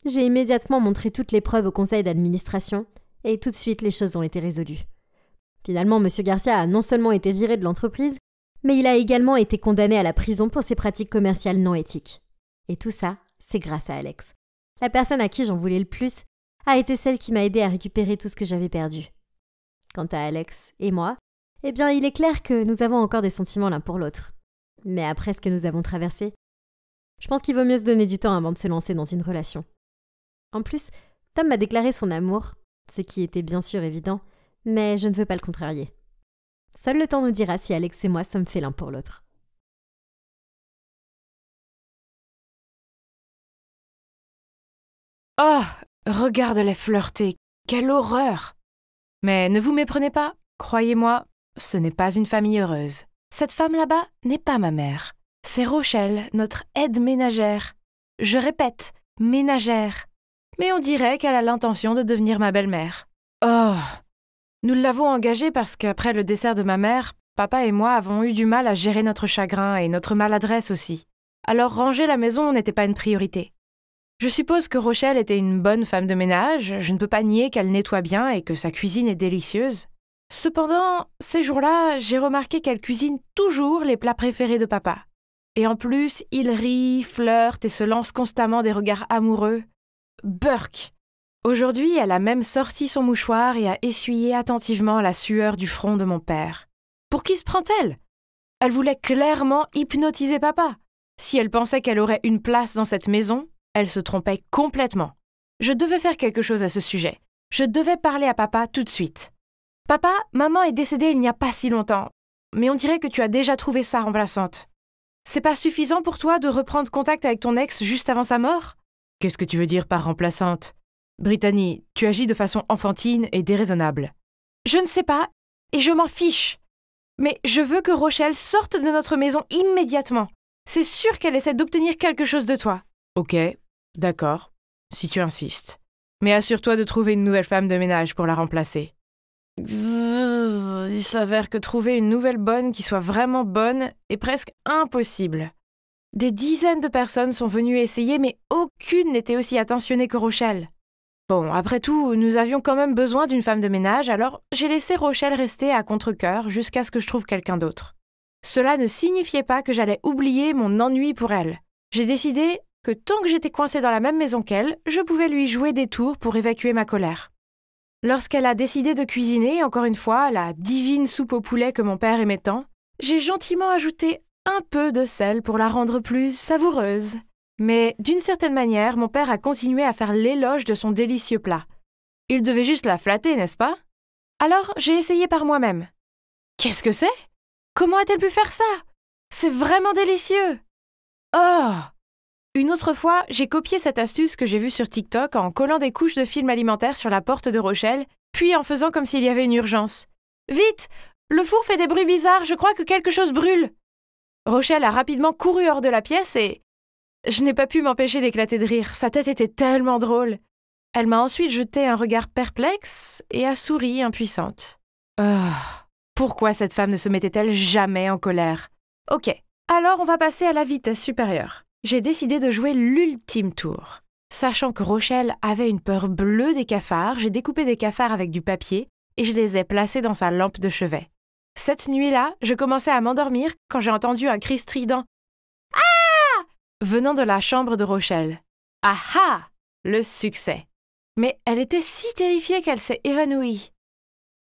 J'ai immédiatement montré toutes les preuves au conseil d'administration et tout de suite les choses ont été résolues. Finalement, M. Garcia a non seulement été viré de l'entreprise, mais il a également été condamné à la prison pour ses pratiques commerciales non éthiques. Et tout ça, c'est grâce à Alex. La personne à qui j'en voulais le plus a été celle qui m'a aidé à récupérer tout ce que j'avais perdu. Quant à Alex et moi, eh bien, il est clair que nous avons encore des sentiments l'un pour l'autre. Mais après ce que nous avons traversé, je pense qu'il vaut mieux se donner du temps avant de se lancer dans une relation. En plus, Tom m'a déclaré son amour, ce qui était bien sûr évident, mais je ne veux pas le contrarier. Seul le temps nous dira si Alex et moi sommes faits l'un pour l'autre. Oh ah, Regarde-les flirter Quelle horreur Mais ne vous méprenez pas, croyez-moi, ce n'est pas une famille heureuse. Cette femme là-bas n'est pas ma mère. C'est Rochelle, notre aide ménagère. Je répète, ménagère. Mais on dirait qu'elle a l'intention de devenir ma belle-mère. Oh nous l'avons engagé parce qu'après le dessert de ma mère, papa et moi avons eu du mal à gérer notre chagrin et notre maladresse aussi. Alors ranger la maison n'était pas une priorité. Je suppose que Rochelle était une bonne femme de ménage, je ne peux pas nier qu'elle nettoie bien et que sa cuisine est délicieuse. Cependant, ces jours-là, j'ai remarqué qu'elle cuisine toujours les plats préférés de papa. Et en plus, il rit, flirte et se lance constamment des regards amoureux. Burke Aujourd'hui, elle a même sorti son mouchoir et a essuyé attentivement la sueur du front de mon père. Pour qui se prend-elle Elle voulait clairement hypnotiser papa. Si elle pensait qu'elle aurait une place dans cette maison, elle se trompait complètement. Je devais faire quelque chose à ce sujet. Je devais parler à papa tout de suite. Papa, maman est décédée il n'y a pas si longtemps, mais on dirait que tu as déjà trouvé sa remplaçante. C'est pas suffisant pour toi de reprendre contact avec ton ex juste avant sa mort Qu'est-ce que tu veux dire par remplaçante Brittany, tu agis de façon enfantine et déraisonnable. Je ne sais pas, et je m'en fiche. Mais je veux que Rochelle sorte de notre maison immédiatement. C'est sûr qu'elle essaie d'obtenir quelque chose de toi. Ok, d'accord, si tu insistes. Mais assure-toi de trouver une nouvelle femme de ménage pour la remplacer. Il s'avère que trouver une nouvelle bonne qui soit vraiment bonne est presque impossible. Des dizaines de personnes sont venues essayer, mais aucune n'était aussi attentionnée que Rochelle. Bon, après tout, nous avions quand même besoin d'une femme de ménage, alors j'ai laissé Rochelle rester à contre-coeur jusqu'à ce que je trouve quelqu'un d'autre. Cela ne signifiait pas que j'allais oublier mon ennui pour elle. J'ai décidé que tant que j'étais coincée dans la même maison qu'elle, je pouvais lui jouer des tours pour évacuer ma colère. Lorsqu'elle a décidé de cuisiner, encore une fois, la divine soupe au poulet que mon père aimait tant, j'ai gentiment ajouté un peu de sel pour la rendre plus savoureuse. Mais d'une certaine manière, mon père a continué à faire l'éloge de son délicieux plat. Il devait juste la flatter, n'est-ce pas Alors j'ai essayé par moi-même. Qu'est-ce que c'est Comment a-t-elle pu faire ça C'est vraiment délicieux Oh Une autre fois, j'ai copié cette astuce que j'ai vue sur TikTok en collant des couches de film alimentaire sur la porte de Rochelle, puis en faisant comme s'il y avait une urgence. Vite Le four fait des bruits bizarres, je crois que quelque chose brûle Rochelle a rapidement couru hors de la pièce et je n'ai pas pu m'empêcher d'éclater de rire, sa tête était tellement drôle. Elle m'a ensuite jeté un regard perplexe et a souri impuissante. Oh, pourquoi cette femme ne se mettait-elle jamais en colère Ok, alors on va passer à la vitesse supérieure. J'ai décidé de jouer l'ultime tour. Sachant que Rochelle avait une peur bleue des cafards, j'ai découpé des cafards avec du papier et je les ai placés dans sa lampe de chevet. Cette nuit-là, je commençais à m'endormir quand j'ai entendu un cri strident venant de la chambre de Rochelle. Ah ah Le succès Mais elle était si terrifiée qu'elle s'est évanouie.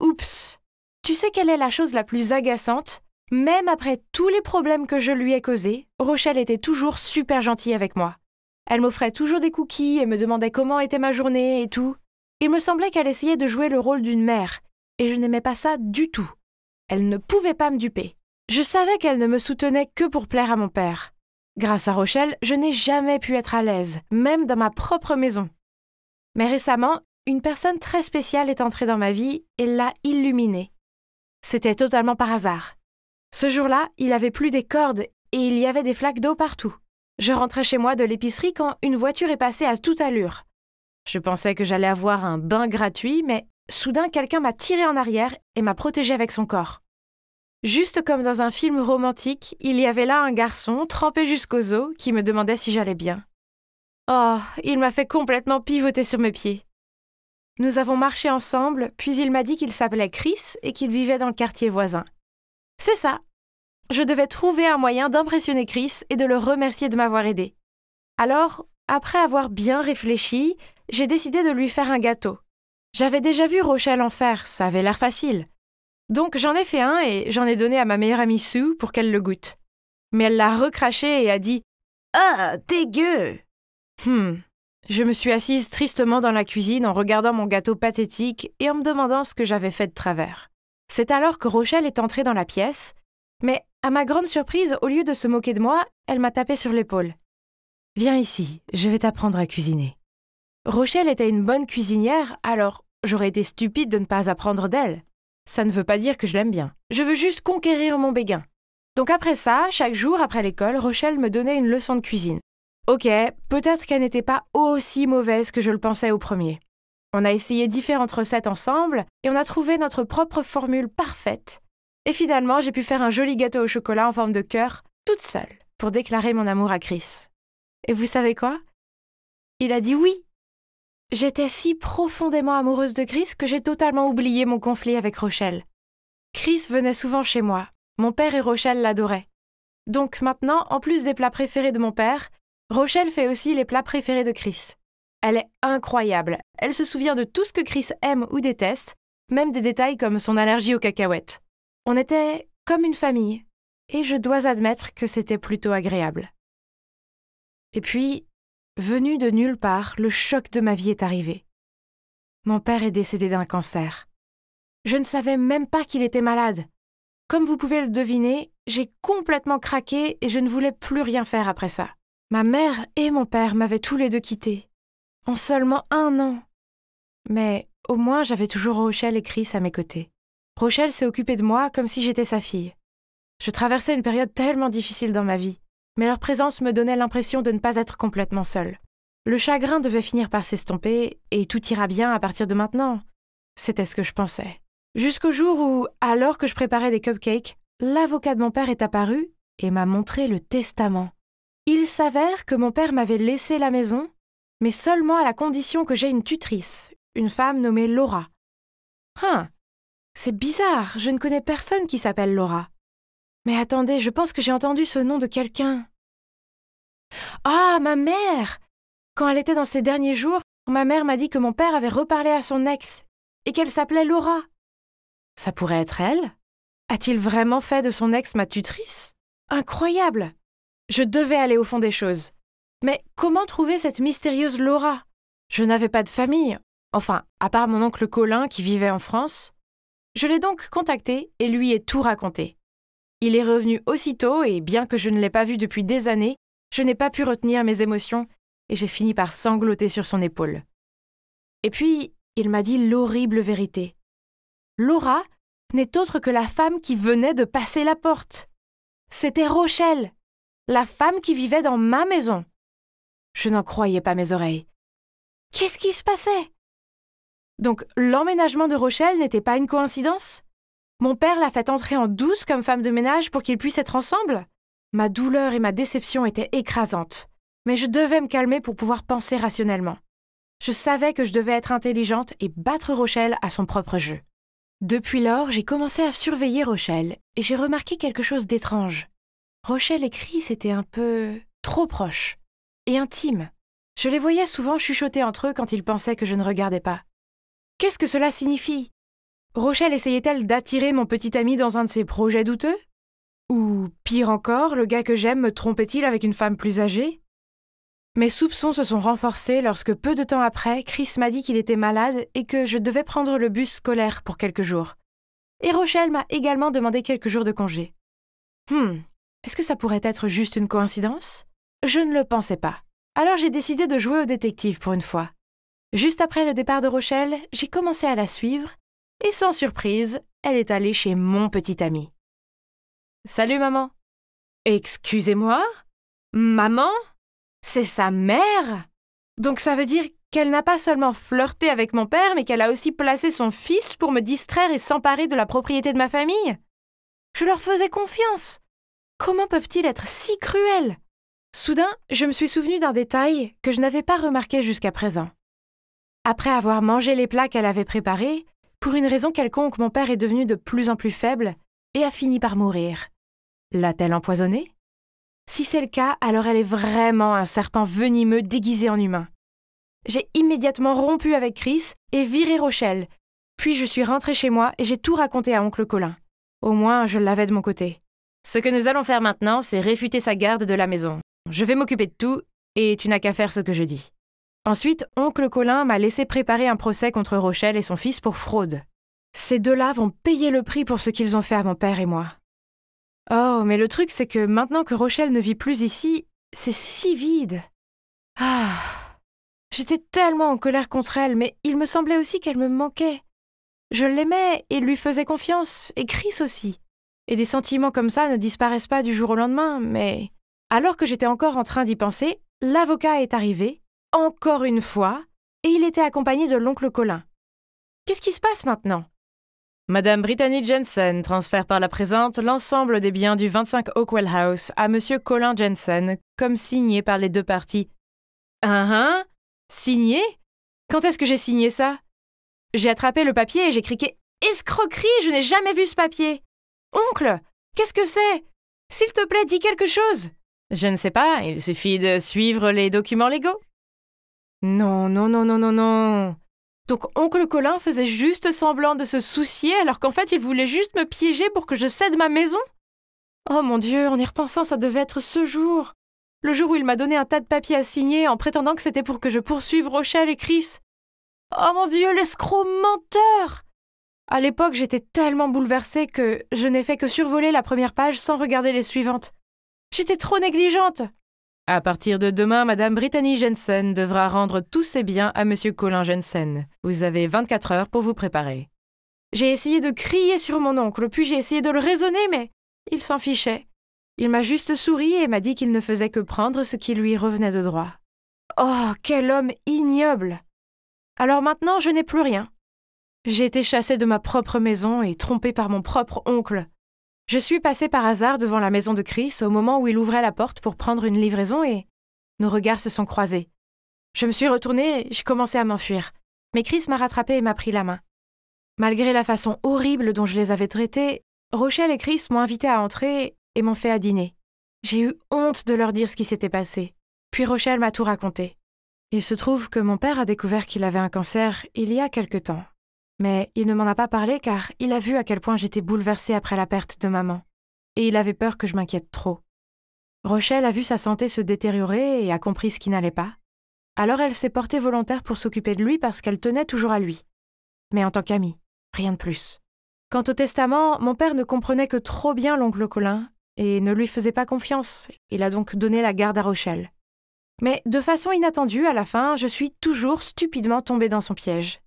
Oups Tu sais quelle est la chose la plus agaçante Même après tous les problèmes que je lui ai causés, Rochelle était toujours super gentille avec moi. Elle m'offrait toujours des cookies et me demandait comment était ma journée et tout. Il me semblait qu'elle essayait de jouer le rôle d'une mère, et je n'aimais pas ça du tout. Elle ne pouvait pas me duper. Je savais qu'elle ne me soutenait que pour plaire à mon père. Grâce à Rochelle, je n'ai jamais pu être à l'aise, même dans ma propre maison. Mais récemment, une personne très spéciale est entrée dans ma vie et l'a illuminée. C'était totalement par hasard. Ce jour-là, il avait plus des cordes et il y avait des flaques d'eau partout. Je rentrais chez moi de l'épicerie quand une voiture est passée à toute allure. Je pensais que j'allais avoir un bain gratuit, mais soudain quelqu'un m'a tiré en arrière et m'a protégé avec son corps. Juste comme dans un film romantique, il y avait là un garçon, trempé jusqu'aux os, qui me demandait si j'allais bien. Oh, il m'a fait complètement pivoter sur mes pieds. Nous avons marché ensemble, puis il m'a dit qu'il s'appelait Chris et qu'il vivait dans le quartier voisin. C'est ça. Je devais trouver un moyen d'impressionner Chris et de le remercier de m'avoir aidé. Alors, après avoir bien réfléchi, j'ai décidé de lui faire un gâteau. J'avais déjà vu Rochelle en faire, ça avait l'air facile. Donc j'en ai fait un et j'en ai donné à ma meilleure amie Sue pour qu'elle le goûte. Mais elle l'a recraché et a dit Ah, dégueu Hum. Je me suis assise tristement dans la cuisine en regardant mon gâteau pathétique et en me demandant ce que j'avais fait de travers. C'est alors que Rochelle est entrée dans la pièce, mais à ma grande surprise, au lieu de se moquer de moi, elle m'a tapé sur l'épaule. Viens ici, je vais t'apprendre à cuisiner. Rochelle était une bonne cuisinière, alors j'aurais été stupide de ne pas apprendre d'elle ça ne veut pas dire que je l'aime bien. Je veux juste conquérir mon béguin. Donc après ça, chaque jour après l'école, Rochelle me donnait une leçon de cuisine. Ok, peut-être qu'elle n'était pas aussi mauvaise que je le pensais au premier. On a essayé différentes recettes ensemble et on a trouvé notre propre formule parfaite. Et finalement, j'ai pu faire un joli gâteau au chocolat en forme de cœur, toute seule, pour déclarer mon amour à Chris. Et vous savez quoi Il a dit oui J'étais si profondément amoureuse de Chris que j'ai totalement oublié mon conflit avec Rochelle. Chris venait souvent chez moi. Mon père et Rochelle l'adoraient. Donc maintenant, en plus des plats préférés de mon père, Rochelle fait aussi les plats préférés de Chris. Elle est incroyable. Elle se souvient de tout ce que Chris aime ou déteste, même des détails comme son allergie aux cacahuètes. On était comme une famille, et je dois admettre que c'était plutôt agréable. Et puis, Venu de nulle part, le choc de ma vie est arrivé. Mon père est décédé d'un cancer. Je ne savais même pas qu'il était malade. Comme vous pouvez le deviner, j'ai complètement craqué et je ne voulais plus rien faire après ça. Ma mère et mon père m'avaient tous les deux quitté. En seulement un an. Mais au moins j'avais toujours Rochelle et Chris à mes côtés. Rochelle s'est occupée de moi comme si j'étais sa fille. Je traversais une période tellement difficile dans ma vie mais leur présence me donnait l'impression de ne pas être complètement seule. Le chagrin devait finir par s'estomper, et tout ira bien à partir de maintenant. C'était ce que je pensais. Jusqu'au jour où, alors que je préparais des cupcakes, l'avocat de mon père est apparu et m'a montré le testament. Il s'avère que mon père m'avait laissé la maison, mais seulement à la condition que j'aie une tutrice, une femme nommée Laura. Hein C'est bizarre, je ne connais personne qui s'appelle Laura. Mais attendez, je pense que j'ai entendu ce nom de quelqu'un. Ah, ma mère Quand elle était dans ses derniers jours, ma mère m'a dit que mon père avait reparlé à son ex et qu'elle s'appelait Laura. Ça pourrait être elle A-t-il vraiment fait de son ex ma tutrice Incroyable Je devais aller au fond des choses. Mais comment trouver cette mystérieuse Laura Je n'avais pas de famille, enfin, à part mon oncle Colin qui vivait en France. Je l'ai donc contactée et lui ai tout raconté. Il est revenu aussitôt et bien que je ne l'ai pas vu depuis des années, je n'ai pas pu retenir mes émotions et j'ai fini par sangloter sur son épaule. Et puis, il m'a dit l'horrible vérité. Laura n'est autre que la femme qui venait de passer la porte. C'était Rochelle, la femme qui vivait dans ma maison. Je n'en croyais pas mes oreilles. Qu'est-ce qui se passait Donc l'emménagement de Rochelle n'était pas une coïncidence mon père l'a fait entrer en douce comme femme de ménage pour qu'ils puissent être ensemble. Ma douleur et ma déception étaient écrasantes, mais je devais me calmer pour pouvoir penser rationnellement. Je savais que je devais être intelligente et battre Rochelle à son propre jeu. Depuis lors, j'ai commencé à surveiller Rochelle et j'ai remarqué quelque chose d'étrange. Rochelle et Chris étaient un peu trop proches et intimes. Je les voyais souvent chuchoter entre eux quand ils pensaient que je ne regardais pas. Qu'est-ce que cela signifie Rochelle essayait-elle d'attirer mon petit ami dans un de ses projets douteux Ou, pire encore, le gars que j'aime me trompait-il avec une femme plus âgée Mes soupçons se sont renforcés lorsque peu de temps après, Chris m'a dit qu'il était malade et que je devais prendre le bus scolaire pour quelques jours. Et Rochelle m'a également demandé quelques jours de congé. Hmm, est-ce que ça pourrait être juste une coïncidence Je ne le pensais pas. Alors j'ai décidé de jouer au détective pour une fois. Juste après le départ de Rochelle, j'ai commencé à la suivre et sans surprise, elle est allée chez mon petit ami. Salut maman. Excusez-moi Maman C'est sa mère Donc ça veut dire qu'elle n'a pas seulement flirté avec mon père, mais qu'elle a aussi placé son fils pour me distraire et s'emparer de la propriété de ma famille Je leur faisais confiance. Comment peuvent-ils être si cruels Soudain, je me suis souvenu d'un détail que je n'avais pas remarqué jusqu'à présent. Après avoir mangé les plats qu'elle avait préparés, pour une raison quelconque, mon père est devenu de plus en plus faible et a fini par mourir. L'a-t-elle empoisonné Si c'est le cas, alors elle est vraiment un serpent venimeux déguisé en humain. J'ai immédiatement rompu avec Chris et viré Rochelle, puis je suis rentrée chez moi et j'ai tout raconté à oncle Colin. Au moins, je l'avais de mon côté. Ce que nous allons faire maintenant, c'est réfuter sa garde de la maison. Je vais m'occuper de tout, et tu n'as qu'à faire ce que je dis. Ensuite, oncle Colin m'a laissé préparer un procès contre Rochelle et son fils pour fraude. Ces deux-là vont payer le prix pour ce qu'ils ont fait à mon père et moi. Oh, mais le truc, c'est que maintenant que Rochelle ne vit plus ici, c'est si vide. Ah J'étais tellement en colère contre elle, mais il me semblait aussi qu'elle me manquait. Je l'aimais et lui faisais confiance, et Chris aussi. Et des sentiments comme ça ne disparaissent pas du jour au lendemain, mais. Alors que j'étais encore en train d'y penser, l'avocat est arrivé encore une fois, et il était accompagné de l'oncle Colin. Qu'est-ce qui se passe maintenant Madame Brittany Jensen transfère par la présente l'ensemble des biens du 25 Oakwell House à Monsieur Colin Jensen, comme signé par les deux parties. Ah, hein Signé Quand est-ce que j'ai signé ça J'ai attrapé le papier et j'ai criqué « Escroquerie Je n'ai jamais vu ce papier Oncle Qu'est-ce que c'est S'il te plaît, dis quelque chose Je ne sais pas, il suffit de suivre les documents légaux. Non, non, non, non, non, non. Donc oncle Colin faisait juste semblant de se soucier alors qu'en fait il voulait juste me piéger pour que je cède ma maison Oh mon Dieu, en y repensant, ça devait être ce jour. Le jour où il m'a donné un tas de papiers à signer en prétendant que c'était pour que je poursuive Rochelle et Chris. Oh mon Dieu, l'escroc menteur À l'époque, j'étais tellement bouleversée que je n'ai fait que survoler la première page sans regarder les suivantes. J'étais trop négligente à partir de demain, Madame Brittany Jensen devra rendre tous ses biens à M. Colin Jensen. Vous avez 24 heures pour vous préparer. J'ai essayé de crier sur mon oncle, puis j'ai essayé de le raisonner, mais il s'en fichait. Il m'a juste souri et m'a dit qu'il ne faisait que prendre ce qui lui revenait de droit. Oh, quel homme ignoble Alors maintenant, je n'ai plus rien. J'ai été chassée de ma propre maison et trompée par mon propre oncle. Je suis passée par hasard devant la maison de Chris au moment où il ouvrait la porte pour prendre une livraison et nos regards se sont croisés. Je me suis retournée et j'ai commencé à m'enfuir. Mais Chris m'a rattrapé et m'a pris la main. Malgré la façon horrible dont je les avais traités, Rochelle et Chris m'ont invité à entrer et m'ont fait à dîner. J'ai eu honte de leur dire ce qui s'était passé. Puis Rochelle m'a tout raconté. Il se trouve que mon père a découvert qu'il avait un cancer il y a quelque temps mais il ne m'en a pas parlé car il a vu à quel point j'étais bouleversée après la perte de maman, et il avait peur que je m'inquiète trop. Rochelle a vu sa santé se détériorer et a compris ce qui n'allait pas. Alors elle s'est portée volontaire pour s'occuper de lui parce qu'elle tenait toujours à lui. Mais en tant qu'amie, rien de plus. Quant au testament, mon père ne comprenait que trop bien l'oncle Colin et ne lui faisait pas confiance. Il a donc donné la garde à Rochelle. Mais de façon inattendue, à la fin, je suis toujours stupidement tombée dans son piège.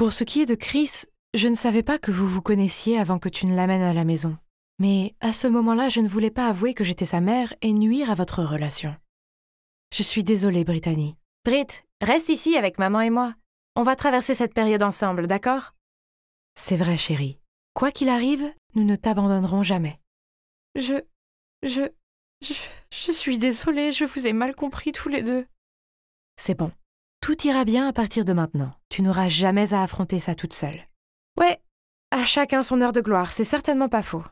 Pour ce qui est de Chris, je ne savais pas que vous vous connaissiez avant que tu ne l'amènes à la maison. Mais à ce moment-là, je ne voulais pas avouer que j'étais sa mère et nuire à votre relation. Je suis désolée, Brittany. Brit, reste ici avec maman et moi. On va traverser cette période ensemble, d'accord C'est vrai, chérie. Quoi qu'il arrive, nous ne t'abandonnerons jamais. Je. je. Je, je suis désolée, je vous ai mal compris tous les deux. C'est bon. Tout ira bien à partir de maintenant. Tu n'auras jamais à affronter ça toute seule. Ouais, à chacun son heure de gloire, c'est certainement pas faux.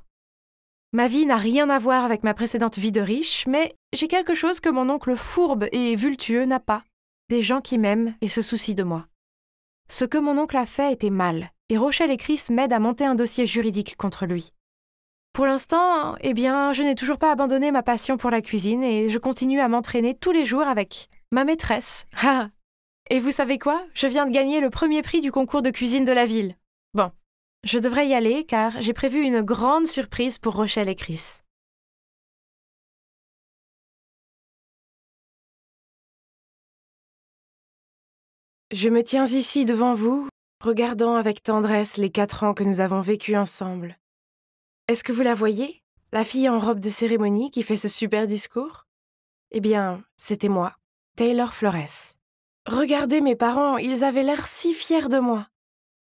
Ma vie n'a rien à voir avec ma précédente vie de riche, mais j'ai quelque chose que mon oncle fourbe et vultueux n'a pas. Des gens qui m'aiment et se soucient de moi. Ce que mon oncle a fait était mal, et Rochelle et Chris m'aident à monter un dossier juridique contre lui. Pour l'instant, eh bien, je n'ai toujours pas abandonné ma passion pour la cuisine et je continue à m'entraîner tous les jours avec ma maîtresse. Et vous savez quoi Je viens de gagner le premier prix du concours de cuisine de la ville. Bon, je devrais y aller car j'ai prévu une grande surprise pour Rochelle et Chris. Je me tiens ici devant vous, regardant avec tendresse les quatre ans que nous avons vécus ensemble. Est-ce que vous la voyez La fille en robe de cérémonie qui fait ce super discours Eh bien, c'était moi, Taylor Flores. Regardez mes parents, ils avaient l'air si fiers de moi.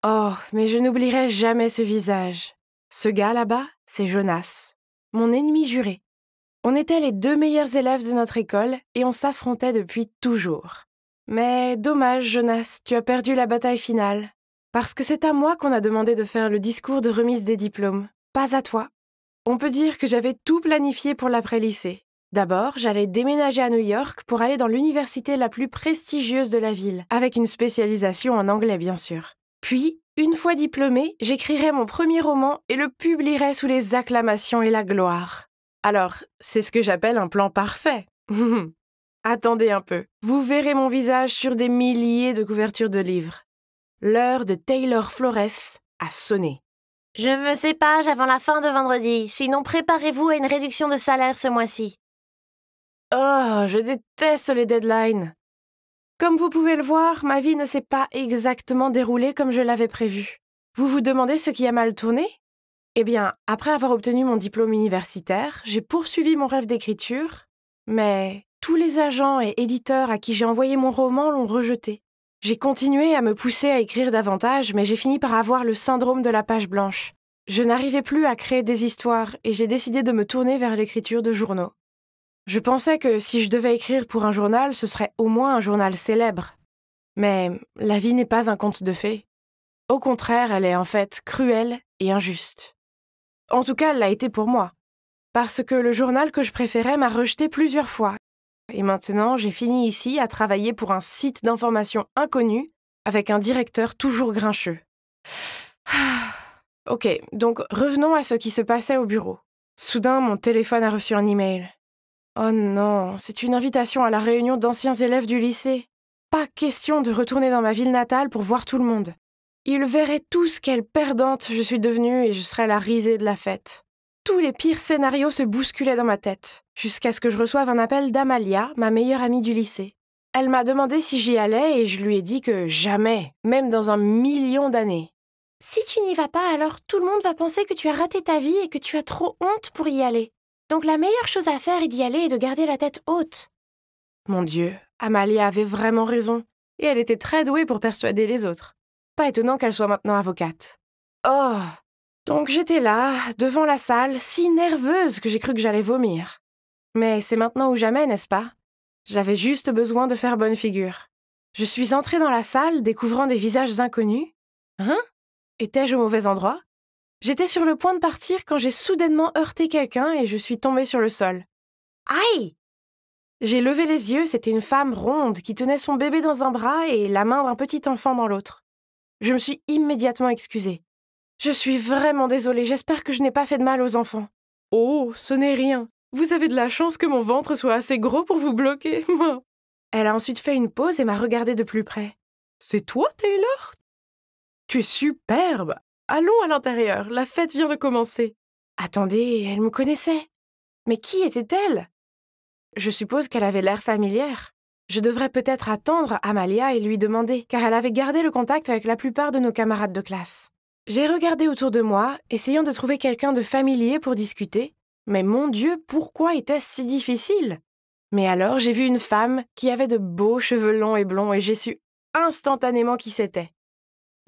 Oh, mais je n'oublierai jamais ce visage. Ce gars là-bas, c'est Jonas, mon ennemi juré. On était les deux meilleurs élèves de notre école et on s'affrontait depuis toujours. Mais dommage, Jonas, tu as perdu la bataille finale. Parce que c'est à moi qu'on a demandé de faire le discours de remise des diplômes, pas à toi. On peut dire que j'avais tout planifié pour l'après-lycée. D'abord, j'allais déménager à New York pour aller dans l'université la plus prestigieuse de la ville, avec une spécialisation en anglais bien sûr. Puis, une fois diplômée, j'écrirai mon premier roman et le publierai sous les acclamations et la gloire. Alors, c'est ce que j'appelle un plan parfait. Attendez un peu, vous verrez mon visage sur des milliers de couvertures de livres. L'heure de Taylor Flores a sonné. Je veux pages avant la fin de vendredi, sinon préparez-vous à une réduction de salaire ce mois-ci. Oh, je déteste les deadlines. Comme vous pouvez le voir, ma vie ne s'est pas exactement déroulée comme je l'avais prévu. Vous vous demandez ce qui a mal tourné Eh bien, après avoir obtenu mon diplôme universitaire, j'ai poursuivi mon rêve d'écriture, mais tous les agents et éditeurs à qui j'ai envoyé mon roman l'ont rejeté. J'ai continué à me pousser à écrire davantage, mais j'ai fini par avoir le syndrome de la page blanche. Je n'arrivais plus à créer des histoires et j'ai décidé de me tourner vers l'écriture de journaux. Je pensais que si je devais écrire pour un journal, ce serait au moins un journal célèbre. Mais la vie n'est pas un conte de fées. Au contraire, elle est en fait cruelle et injuste. En tout cas, elle l'a été pour moi. Parce que le journal que je préférais m'a rejeté plusieurs fois. Et maintenant, j'ai fini ici à travailler pour un site d'information inconnu avec un directeur toujours grincheux. Ah, ok, donc revenons à ce qui se passait au bureau. Soudain, mon téléphone a reçu un email. Oh non, c'est une invitation à la réunion d'anciens élèves du lycée. Pas question de retourner dans ma ville natale pour voir tout le monde. Ils verraient tous quelle perdante je suis devenue et je serais la risée de la fête. Tous les pires scénarios se bousculaient dans ma tête, jusqu'à ce que je reçoive un appel d'Amalia, ma meilleure amie du lycée. Elle m'a demandé si j'y allais et je lui ai dit que jamais, même dans un million d'années. Si tu n'y vas pas, alors tout le monde va penser que tu as raté ta vie et que tu as trop honte pour y aller. Donc la meilleure chose à faire est d'y aller et de garder la tête haute. Mon Dieu, Amalia avait vraiment raison, et elle était très douée pour persuader les autres. Pas étonnant qu'elle soit maintenant avocate. Oh Donc j'étais là, devant la salle, si nerveuse que j'ai cru que j'allais vomir. Mais c'est maintenant ou jamais, n'est-ce pas J'avais juste besoin de faire bonne figure. Je suis entrée dans la salle, découvrant des visages inconnus. Hein Étais-je au mauvais endroit J'étais sur le point de partir quand j'ai soudainement heurté quelqu'un et je suis tombée sur le sol. Aïe J'ai levé les yeux, c'était une femme ronde qui tenait son bébé dans un bras et la main d'un petit enfant dans l'autre. Je me suis immédiatement excusée. Je suis vraiment désolée, j'espère que je n'ai pas fait de mal aux enfants. Oh, ce n'est rien. Vous avez de la chance que mon ventre soit assez gros pour vous bloquer, moi. Elle a ensuite fait une pause et m'a regardée de plus près. C'est toi, Taylor Tu es superbe Allons à l'intérieur, la fête vient de commencer. Attendez, elle me connaissait. Mais qui était-elle Je suppose qu'elle avait l'air familière. Je devrais peut-être attendre Amalia et lui demander, car elle avait gardé le contact avec la plupart de nos camarades de classe. J'ai regardé autour de moi, essayant de trouver quelqu'un de familier pour discuter, mais mon Dieu, pourquoi était-ce si difficile Mais alors j'ai vu une femme qui avait de beaux cheveux longs et blonds et j'ai su instantanément qui c'était.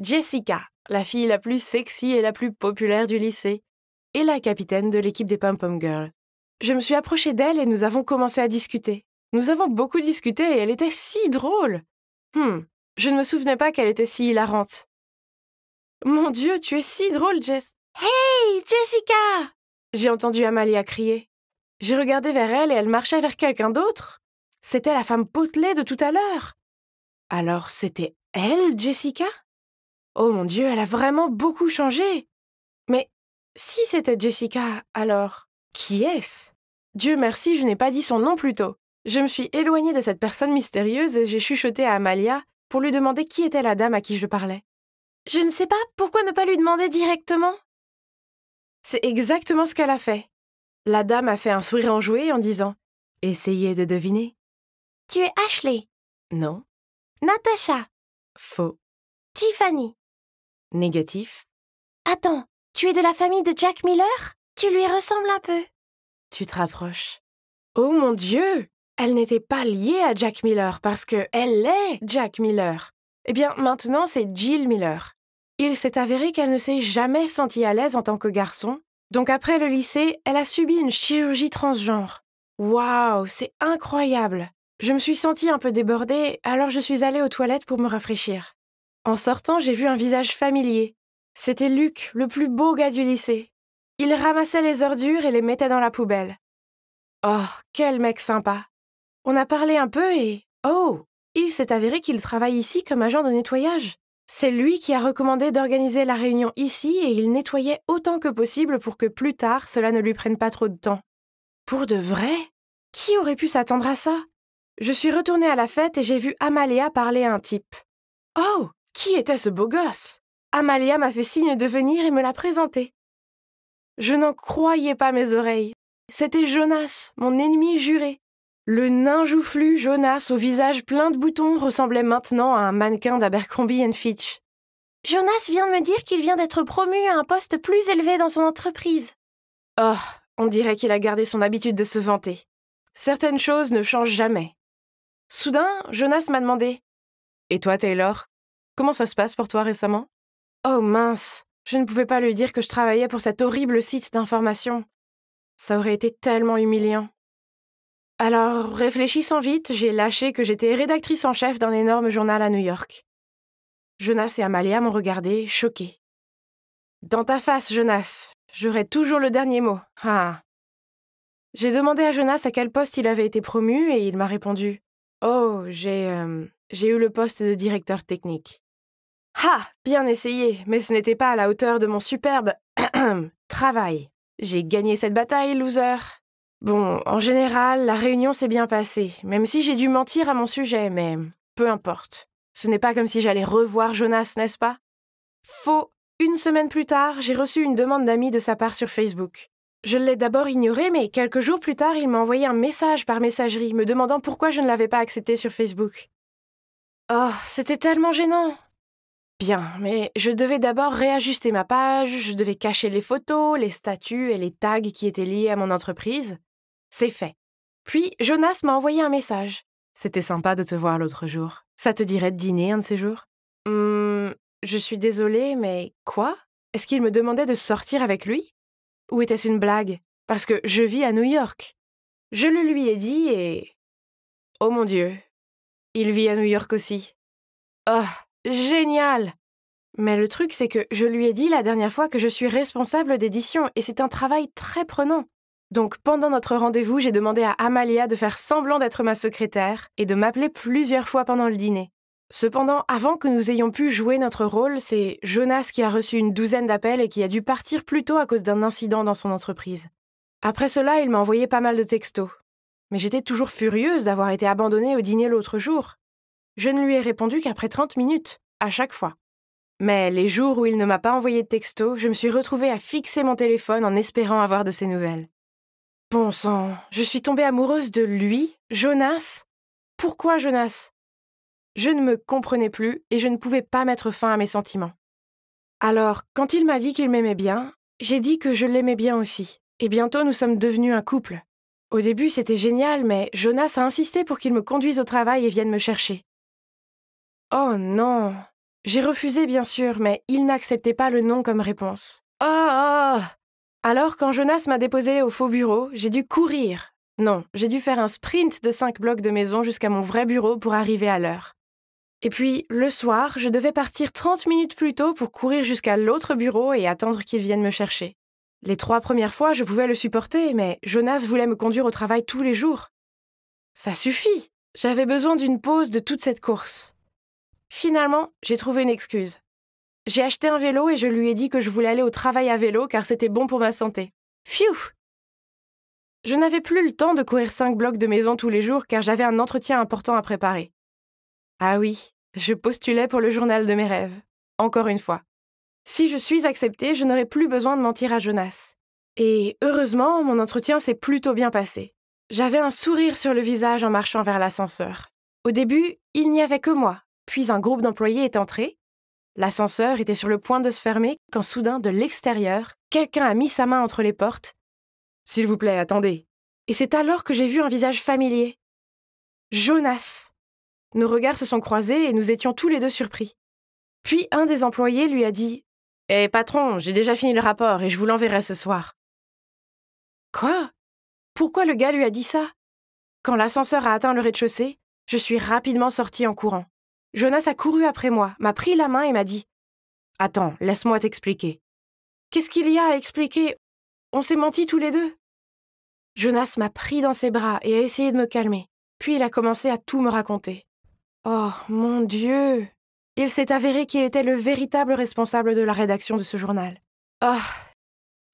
Jessica, la fille la plus sexy et la plus populaire du lycée, et la capitaine de l'équipe des Pom Pom Girls. Je me suis approchée d'elle et nous avons commencé à discuter. Nous avons beaucoup discuté et elle était si drôle. Hmm, je ne me souvenais pas qu'elle était si hilarante. Mon Dieu, tu es si drôle, Jess. Hey, Jessica J'ai entendu Amalia crier. J'ai regardé vers elle et elle marchait vers quelqu'un d'autre. C'était la femme potelée de tout à l'heure. Alors c'était elle, Jessica Oh mon Dieu, elle a vraiment beaucoup changé. Mais si c'était Jessica, alors qui est-ce Dieu merci, je n'ai pas dit son nom plus tôt. Je me suis éloignée de cette personne mystérieuse et j'ai chuchoté à Amalia pour lui demander qui était la dame à qui je parlais. Je ne sais pas, pourquoi ne pas lui demander directement C'est exactement ce qu'elle a fait. La dame a fait un sourire enjoué en disant Essayez de deviner. Tu es Ashley Non. Natacha Faux. Tiffany Négatif. Attends, tu es de la famille de Jack Miller Tu lui ressembles un peu. Tu te rapproches. Oh mon Dieu Elle n'était pas liée à Jack Miller parce que elle est Jack Miller. Eh bien, maintenant, c'est Jill Miller. Il s'est avéré qu'elle ne s'est jamais sentie à l'aise en tant que garçon, donc après le lycée, elle a subi une chirurgie transgenre. Waouh, c'est incroyable Je me suis sentie un peu débordée, alors je suis allée aux toilettes pour me rafraîchir. En sortant, j'ai vu un visage familier. C'était Luc, le plus beau gars du lycée. Il ramassait les ordures et les mettait dans la poubelle. Oh, quel mec sympa. On a parlé un peu et... Oh, il s'est avéré qu'il travaille ici comme agent de nettoyage. C'est lui qui a recommandé d'organiser la réunion ici et il nettoyait autant que possible pour que plus tard cela ne lui prenne pas trop de temps. Pour de vrai Qui aurait pu s'attendre à ça Je suis retournée à la fête et j'ai vu Amalia parler à un type. Oh qui était ce beau gosse Amalia m'a fait signe de venir et me l'a présenté. Je n'en croyais pas mes oreilles. C'était Jonas, mon ennemi juré. Le nain joufflu Jonas au visage plein de boutons ressemblait maintenant à un mannequin d'Abercrombie Fitch. Jonas vient de me dire qu'il vient d'être promu à un poste plus élevé dans son entreprise. Oh, on dirait qu'il a gardé son habitude de se vanter. Certaines choses ne changent jamais. Soudain, Jonas m'a demandé Et toi, Taylor, Comment ça se passe pour toi récemment Oh mince, je ne pouvais pas lui dire que je travaillais pour cet horrible site d'information. Ça aurait été tellement humiliant. Alors, réfléchissant vite, j'ai lâché que j'étais rédactrice en chef d'un énorme journal à New York. Jonas et Amalia m'ont regardé, choqués. Dans ta face, Jonas, j'aurai toujours le dernier mot. Ah. J'ai demandé à Jonas à quel poste il avait été promu et il m'a répondu Oh, j'ai. Euh, j'ai eu le poste de directeur technique. Ah Bien essayé, mais ce n'était pas à la hauteur de mon superbe travail. J'ai gagné cette bataille, loser. Bon, en général, la réunion s'est bien passée, même si j'ai dû mentir à mon sujet, mais peu importe. Ce n'est pas comme si j'allais revoir Jonas, n'est-ce pas Faux. Une semaine plus tard, j'ai reçu une demande d'amis de sa part sur Facebook. Je l'ai d'abord ignoré, mais quelques jours plus tard, il m'a envoyé un message par messagerie me demandant pourquoi je ne l'avais pas accepté sur Facebook. Oh, c'était tellement gênant. Bien, mais je devais d'abord réajuster ma page, je devais cacher les photos, les statues et les tags qui étaient liés à mon entreprise. C'est fait. Puis Jonas m'a envoyé un message. C'était sympa de te voir l'autre jour. Ça te dirait de dîner un de ces jours Hum, je suis désolée, mais quoi Est-ce qu'il me demandait de sortir avec lui Ou était-ce une blague Parce que je vis à New York. Je le lui ai dit et. Oh mon Dieu Il vit à New York aussi. Oh, génial Mais le truc, c'est que je lui ai dit la dernière fois que je suis responsable d'édition et c'est un travail très prenant. Donc pendant notre rendez-vous, j'ai demandé à Amalia de faire semblant d'être ma secrétaire et de m'appeler plusieurs fois pendant le dîner. Cependant, avant que nous ayons pu jouer notre rôle, c'est Jonas qui a reçu une douzaine d'appels et qui a dû partir plus tôt à cause d'un incident dans son entreprise. Après cela, il m'a envoyé pas mal de textos. Mais j'étais toujours furieuse d'avoir été abandonnée au dîner l'autre jour je ne lui ai répondu qu'après 30 minutes, à chaque fois. Mais les jours où il ne m'a pas envoyé de texto, je me suis retrouvée à fixer mon téléphone en espérant avoir de ses nouvelles. Bon sang, je suis tombée amoureuse de lui, Jonas Pourquoi Jonas Je ne me comprenais plus et je ne pouvais pas mettre fin à mes sentiments. Alors, quand il m'a dit qu'il m'aimait bien, j'ai dit que je l'aimais bien aussi. Et bientôt nous sommes devenus un couple. Au début, c'était génial, mais Jonas a insisté pour qu'il me conduise au travail et vienne me chercher. Oh non J'ai refusé, bien sûr, mais il n'acceptait pas le non comme réponse. Oh, Alors, quand Jonas m'a déposé au faux bureau, j'ai dû courir. Non, j'ai dû faire un sprint de cinq blocs de maison jusqu'à mon vrai bureau pour arriver à l'heure. Et puis, le soir, je devais partir 30 minutes plus tôt pour courir jusqu'à l'autre bureau et attendre qu'il vienne me chercher. Les trois premières fois, je pouvais le supporter, mais Jonas voulait me conduire au travail tous les jours. Ça suffit J'avais besoin d'une pause de toute cette course. Finalement, j'ai trouvé une excuse. J'ai acheté un vélo et je lui ai dit que je voulais aller au travail à vélo car c'était bon pour ma santé. Phew Je n'avais plus le temps de courir cinq blocs de maison tous les jours car j'avais un entretien important à préparer. Ah oui, je postulais pour le journal de mes rêves. Encore une fois. Si je suis acceptée, je n'aurai plus besoin de mentir à Jonas. Et heureusement, mon entretien s'est plutôt bien passé. J'avais un sourire sur le visage en marchant vers l'ascenseur. Au début, il n'y avait que moi, puis un groupe d'employés est entré. L'ascenseur était sur le point de se fermer quand soudain, de l'extérieur, quelqu'un a mis sa main entre les portes. S'il vous plaît, attendez. Et c'est alors que j'ai vu un visage familier. Jonas. Nos regards se sont croisés et nous étions tous les deux surpris. Puis un des employés lui a dit Eh patron, j'ai déjà fini le rapport et je vous l'enverrai ce soir. Quoi Pourquoi le gars lui a dit ça Quand l'ascenseur a atteint le rez-de-chaussée, je suis rapidement sorti en courant. Jonas a couru après moi, m'a pris la main et m'a dit Attends, laisse-moi t'expliquer. Qu'est-ce qu'il y a à expliquer On s'est menti tous les deux. Jonas m'a pris dans ses bras et a essayé de me calmer. Puis il a commencé à tout me raconter. Oh mon Dieu Il s'est avéré qu'il était le véritable responsable de la rédaction de ce journal. Oh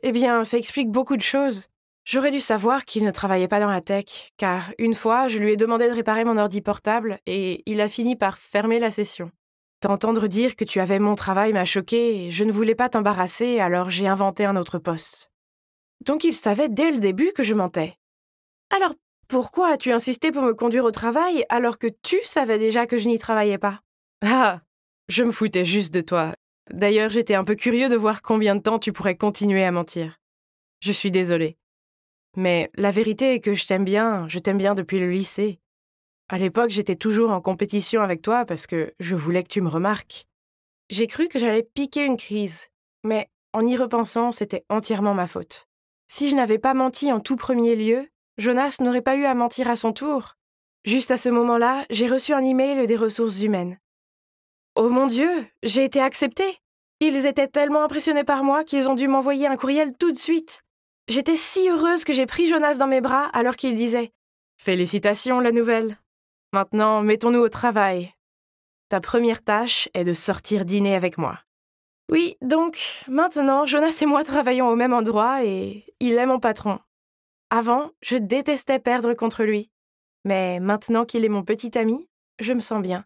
Eh bien, ça explique beaucoup de choses. J'aurais dû savoir qu'il ne travaillait pas dans la tech, car une fois, je lui ai demandé de réparer mon ordi portable et il a fini par fermer la session. T'entendre dire que tu avais mon travail m'a choqué, et je ne voulais pas t'embarrasser, alors j'ai inventé un autre poste. Donc il savait dès le début que je mentais. Alors pourquoi as-tu insisté pour me conduire au travail alors que tu savais déjà que je n'y travaillais pas Ah Je me foutais juste de toi. D'ailleurs, j'étais un peu curieux de voir combien de temps tu pourrais continuer à mentir. Je suis désolée. Mais la vérité est que je t'aime bien, je t'aime bien depuis le lycée. À l'époque, j'étais toujours en compétition avec toi parce que je voulais que tu me remarques. J'ai cru que j'allais piquer une crise, mais en y repensant, c'était entièrement ma faute. Si je n'avais pas menti en tout premier lieu, Jonas n'aurait pas eu à mentir à son tour. Juste à ce moment-là, j'ai reçu un email des ressources humaines. Oh mon Dieu, j'ai été acceptée Ils étaient tellement impressionnés par moi qu'ils ont dû m'envoyer un courriel tout de suite. J'étais si heureuse que j'ai pris Jonas dans mes bras alors qu'il disait Félicitations, la nouvelle. Maintenant, mettons-nous au travail. Ta première tâche est de sortir dîner avec moi. Oui, donc, maintenant, Jonas et moi travaillons au même endroit et il est mon patron. Avant, je détestais perdre contre lui. Mais maintenant qu'il est mon petit ami, je me sens bien.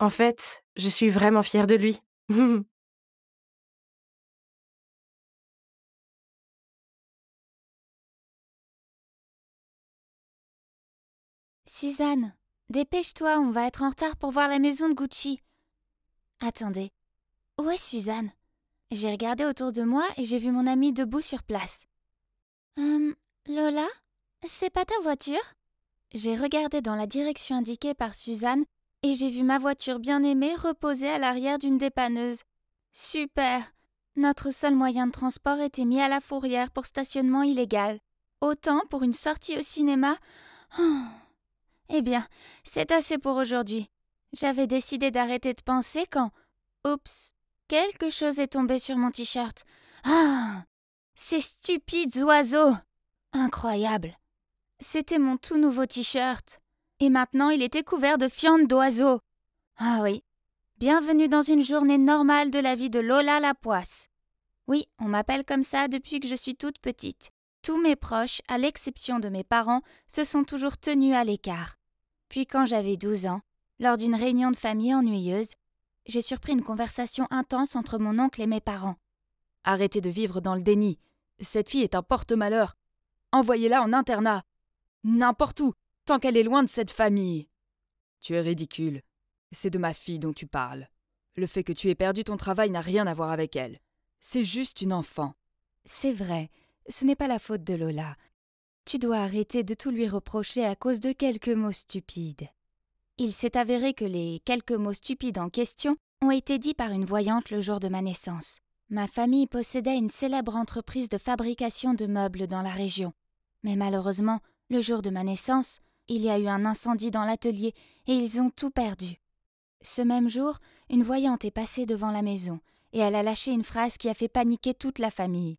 En fait, je suis vraiment fière de lui. Suzanne, dépêche-toi, on va être en retard pour voir la maison de Gucci. Attendez. Où est Suzanne J'ai regardé autour de moi et j'ai vu mon amie debout sur place. Hum, Lola C'est pas ta voiture J'ai regardé dans la direction indiquée par Suzanne et j'ai vu ma voiture bien-aimée reposer à l'arrière d'une dépanneuse. Super Notre seul moyen de transport était mis à la fourrière pour stationnement illégal. Autant pour une sortie au cinéma. Oh. Eh bien, c'est assez pour aujourd'hui. J'avais décidé d'arrêter de penser quand. Oups, quelque chose est tombé sur mon t-shirt. Ah Ces stupides oiseaux Incroyable C'était mon tout nouveau t-shirt. Et maintenant, il était couvert de fientes d'oiseaux. Ah oui. Bienvenue dans une journée normale de la vie de Lola la poisse. Oui, on m'appelle comme ça depuis que je suis toute petite. Tous mes proches, à l'exception de mes parents, se sont toujours tenus à l'écart. Puis quand j'avais douze ans, lors d'une réunion de famille ennuyeuse, j'ai surpris une conversation intense entre mon oncle et mes parents. Arrêtez de vivre dans le déni. Cette fille est un porte-malheur. Envoyez-la en internat. N'importe où, tant qu'elle est loin de cette famille. Tu es ridicule. C'est de ma fille dont tu parles. Le fait que tu aies perdu ton travail n'a rien à voir avec elle. C'est juste une enfant. C'est vrai, ce n'est pas la faute de Lola tu dois arrêter de tout lui reprocher à cause de quelques mots stupides. Il s'est avéré que les quelques mots stupides en question ont été dits par une voyante le jour de ma naissance. Ma famille possédait une célèbre entreprise de fabrication de meubles dans la région. Mais malheureusement, le jour de ma naissance, il y a eu un incendie dans l'atelier et ils ont tout perdu. Ce même jour, une voyante est passée devant la maison et elle a lâché une phrase qui a fait paniquer toute la famille.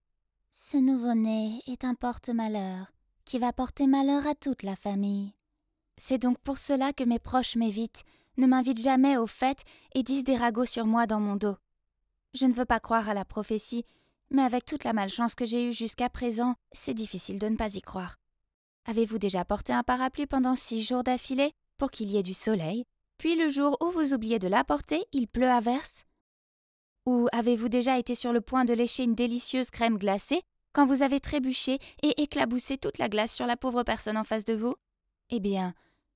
Ce nouveau-né est un porte-malheur qui va porter malheur à toute la famille. C'est donc pour cela que mes proches m'évitent, ne m'invitent jamais aux fêtes et disent des ragots sur moi dans mon dos. Je ne veux pas croire à la prophétie, mais avec toute la malchance que j'ai eue jusqu'à présent, c'est difficile de ne pas y croire. Avez-vous déjà porté un parapluie pendant six jours d'affilée pour qu'il y ait du soleil, puis le jour où vous oubliez de l'apporter, il pleut à verse Ou avez-vous déjà été sur le point de lécher une délicieuse crème glacée quand vous avez trébuché et éclaboussé toute la glace sur la pauvre personne en face de vous Eh bien,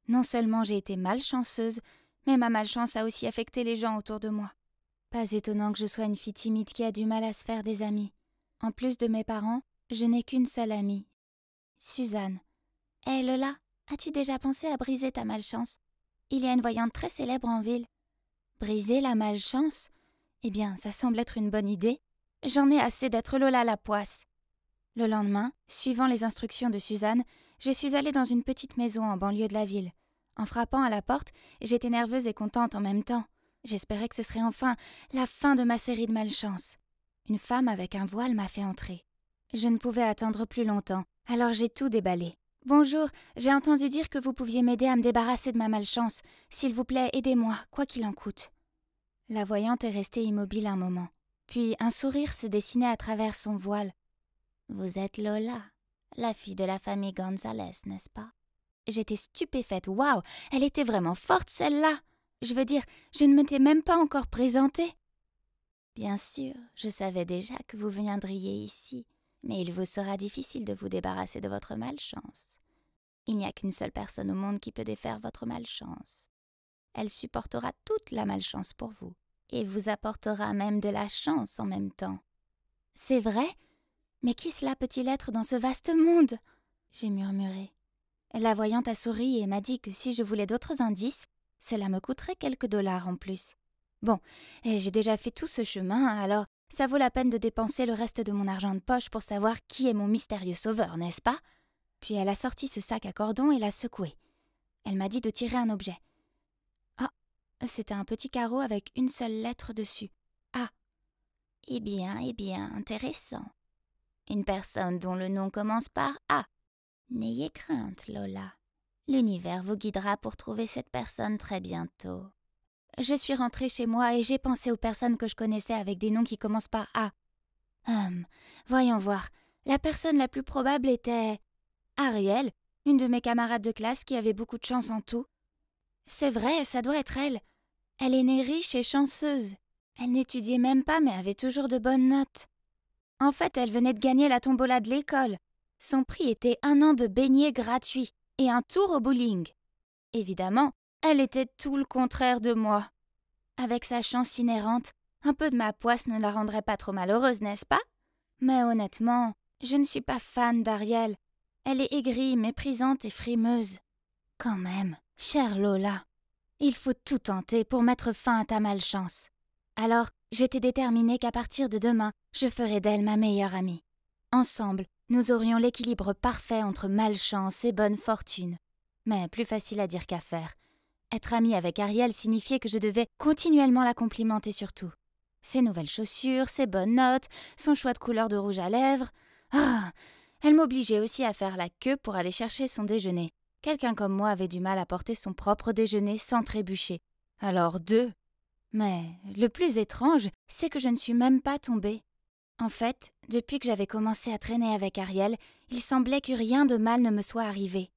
non seulement j'ai été malchanceuse, mais ma malchance a aussi affecté les gens autour de moi. Pas étonnant que je sois une fille timide qui a du mal à se faire des amis. En plus de mes parents, je n'ai qu'une seule amie. Suzanne. Hé Lola, as-tu déjà pensé à briser ta malchance Il y a une voyante très célèbre en ville. Briser la malchance Eh bien, ça semble être une bonne idée. J'en ai assez d'être Lola la poisse. Le lendemain, suivant les instructions de Suzanne, je suis allée dans une petite maison en banlieue de la ville. En frappant à la porte, j'étais nerveuse et contente en même temps. J'espérais que ce serait enfin la fin de ma série de malchance. Une femme avec un voile m'a fait entrer. Je ne pouvais attendre plus longtemps, alors j'ai tout déballé. Bonjour, j'ai entendu dire que vous pouviez m'aider à me débarrasser de ma malchance. S'il vous plaît, aidez-moi, quoi qu'il en coûte. La voyante est restée immobile un moment. Puis un sourire se dessinait à travers son voile, vous êtes Lola, la fille de la famille Gonzalez, n'est-ce pas J'étais stupéfaite. Waouh Elle était vraiment forte, celle-là Je veux dire, je ne m'étais même pas encore présentée. Bien sûr, je savais déjà que vous viendriez ici, mais il vous sera difficile de vous débarrasser de votre malchance. Il n'y a qu'une seule personne au monde qui peut défaire votre malchance. Elle supportera toute la malchance pour vous, et vous apportera même de la chance en même temps. C'est vrai mais qui cela peut-il être dans ce vaste monde j'ai murmuré. La voyante a souri et m'a dit que si je voulais d'autres indices, cela me coûterait quelques dollars en plus. Bon, j'ai déjà fait tout ce chemin, alors ça vaut la peine de dépenser le reste de mon argent de poche pour savoir qui est mon mystérieux sauveur, n'est-ce pas Puis elle a sorti ce sac à cordon et l'a secoué. Elle m'a dit de tirer un objet. Ah, c'était un petit carreau avec une seule lettre dessus. Ah. Eh bien, eh bien, intéressant. Une personne dont le nom commence par A. N'ayez crainte, Lola. L'univers vous guidera pour trouver cette personne très bientôt. Je suis rentrée chez moi et j'ai pensé aux personnes que je connaissais avec des noms qui commencent par A. Hum, voyons voir. La personne la plus probable était Ariel, une de mes camarades de classe qui avait beaucoup de chance en tout. C'est vrai, ça doit être elle. Elle est née riche et chanceuse. Elle n'étudiait même pas mais avait toujours de bonnes notes. En fait, elle venait de gagner la tombola de l'école. Son prix était un an de beignets gratuits et un tour au bowling. Évidemment, elle était tout le contraire de moi. Avec sa chance inhérente, un peu de ma poisse ne la rendrait pas trop malheureuse, n'est-ce pas Mais honnêtement, je ne suis pas fan d'Ariel. Elle est aigrie, méprisante et frimeuse. Quand même, chère Lola, il faut tout tenter pour mettre fin à ta malchance. Alors, j'étais déterminée qu'à partir de demain, je ferais d'elle ma meilleure amie. Ensemble, nous aurions l'équilibre parfait entre malchance et bonne fortune. Mais plus facile à dire qu'à faire. Être amie avec Ariel signifiait que je devais continuellement la complimenter sur tout. Ses nouvelles chaussures, ses bonnes notes, son choix de couleur de rouge à lèvres. Ah Elle m'obligeait aussi à faire la queue pour aller chercher son déjeuner. Quelqu'un comme moi avait du mal à porter son propre déjeuner sans trébucher. Alors deux mais le plus étrange, c'est que je ne suis même pas tombée. En fait, depuis que j'avais commencé à traîner avec Ariel, il semblait que rien de mal ne me soit arrivé.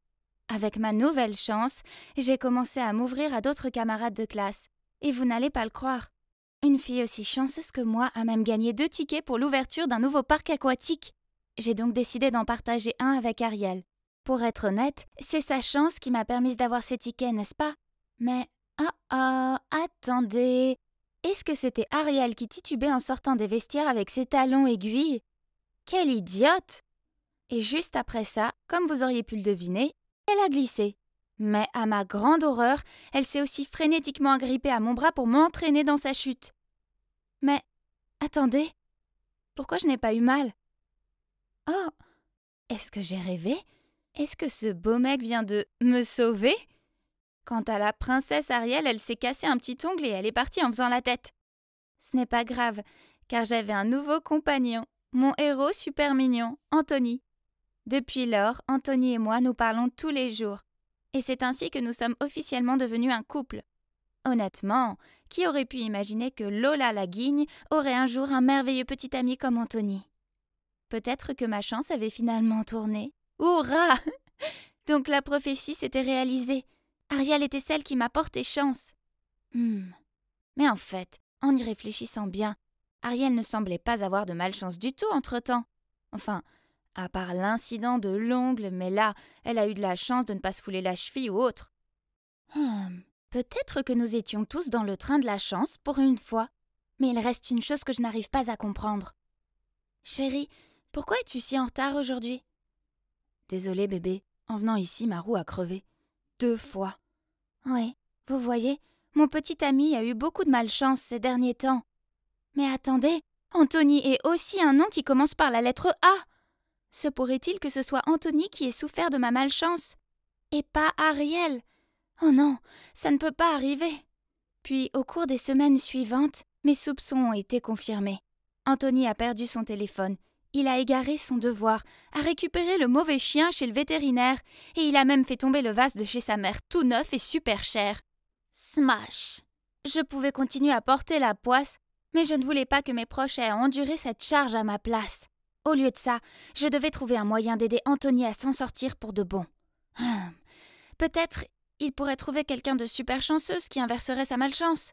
Avec ma nouvelle chance, j'ai commencé à m'ouvrir à d'autres camarades de classe. Et vous n'allez pas le croire. Une fille aussi chanceuse que moi a même gagné deux tickets pour l'ouverture d'un nouveau parc aquatique. J'ai donc décidé d'en partager un avec Ariel. Pour être honnête, c'est sa chance qui m'a permis d'avoir ces tickets, n'est-ce pas Mais ah ah, attendez. Est-ce que c'était Ariel qui titubait en sortant des vestiaires avec ses talons aiguilles Quelle idiote Et juste après ça, comme vous auriez pu le deviner, elle a glissé. Mais à ma grande horreur, elle s'est aussi frénétiquement agrippée à mon bras pour m'entraîner dans sa chute. Mais attendez, pourquoi je n'ai pas eu mal Oh Est-ce que j'ai rêvé Est-ce que ce beau mec vient de me sauver Quant à la princesse Ariel, elle s'est cassée un petit ongle et elle est partie en faisant la tête. Ce n'est pas grave, car j'avais un nouveau compagnon, mon héros super mignon, Anthony. Depuis lors, Anthony et moi nous parlons tous les jours. Et c'est ainsi que nous sommes officiellement devenus un couple. Honnêtement, qui aurait pu imaginer que Lola la guigne aurait un jour un merveilleux petit ami comme Anthony Peut-être que ma chance avait finalement tourné. Hourra Donc la prophétie s'était réalisée. Ariel était celle qui m'a porté chance. Hmm. Mais en fait, en y réfléchissant bien, Ariel ne semblait pas avoir de malchance du tout entre-temps. Enfin, à part l'incident de l'ongle, mais là, elle a eu de la chance de ne pas se fouler la cheville ou autre. Hum, peut-être que nous étions tous dans le train de la chance pour une fois, mais il reste une chose que je n'arrive pas à comprendre. Chérie, pourquoi es-tu si en retard aujourd'hui Désolée bébé, en venant ici, ma roue a crevé deux fois. Oui, vous voyez, mon petit ami a eu beaucoup de malchance ces derniers temps. Mais attendez, Anthony est aussi un nom qui commence par la lettre A. Se pourrait-il que ce soit Anthony qui ait souffert de ma malchance Et pas Ariel Oh non, ça ne peut pas arriver Puis, au cours des semaines suivantes, mes soupçons ont été confirmés. Anthony a perdu son téléphone il a égaré son devoir, a récupéré le mauvais chien chez le vétérinaire, et il a même fait tomber le vase de chez sa mère tout neuf et super cher. Smash Je pouvais continuer à porter la poisse, mais je ne voulais pas que mes proches aient à endurer cette charge à ma place. Au lieu de ça, je devais trouver un moyen d'aider Anthony à s'en sortir pour de bon. Hum, peut-être il pourrait trouver quelqu'un de super chanceuse qui inverserait sa malchance.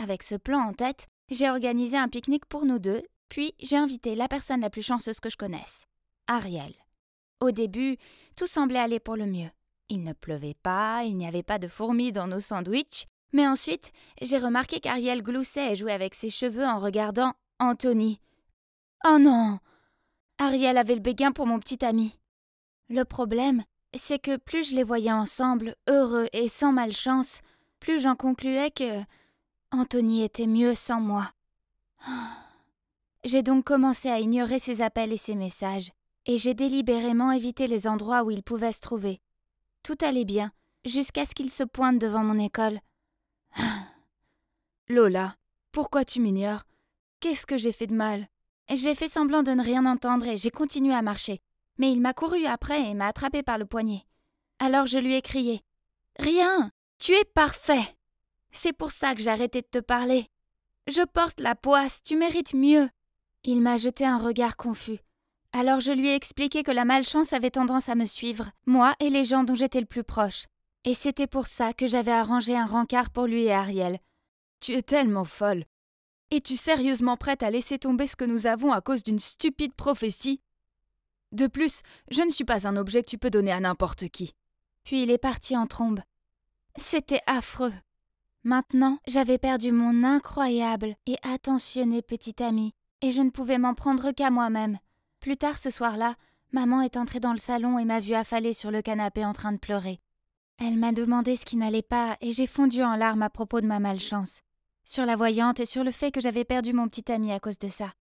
Avec ce plan en tête, j'ai organisé un pique-nique pour nous deux puis j'ai invité la personne la plus chanceuse que je connaisse, Ariel. Au début, tout semblait aller pour le mieux. Il ne pleuvait pas, il n'y avait pas de fourmis dans nos sandwichs, mais ensuite, j'ai remarqué qu'Ariel gloussait et jouait avec ses cheveux en regardant Anthony. Oh non Ariel avait le béguin pour mon petit ami. Le problème, c'est que plus je les voyais ensemble, heureux et sans malchance, plus j'en concluais que Anthony était mieux sans moi. J'ai donc commencé à ignorer ses appels et ses messages, et j'ai délibérément évité les endroits où il pouvait se trouver. Tout allait bien, jusqu'à ce qu'il se pointe devant mon école. Ah. Lola, pourquoi tu m'ignores Qu'est-ce que j'ai fait de mal J'ai fait semblant de ne rien entendre et j'ai continué à marcher. Mais il m'a couru après et m'a attrapé par le poignet. Alors je lui ai crié Rien Tu es parfait C'est pour ça que j'ai arrêté de te parler. Je porte la poisse, tu mérites mieux. Il m'a jeté un regard confus. Alors je lui ai expliqué que la malchance avait tendance à me suivre, moi et les gens dont j'étais le plus proche. Et c'était pour ça que j'avais arrangé un rencard pour lui et Ariel. Tu es tellement folle. Es-tu sérieusement prête à laisser tomber ce que nous avons à cause d'une stupide prophétie De plus, je ne suis pas un objet que tu peux donner à n'importe qui. Puis il est parti en trombe. C'était affreux. Maintenant, j'avais perdu mon incroyable et attentionné petit ami, et je ne pouvais m'en prendre qu'à moi-même. Plus tard ce soir-là, maman est entrée dans le salon et m'a vue affalée sur le canapé en train de pleurer. Elle m'a demandé ce qui n'allait pas et j'ai fondu en larmes à propos de ma malchance, sur la voyante et sur le fait que j'avais perdu mon petit ami à cause de ça.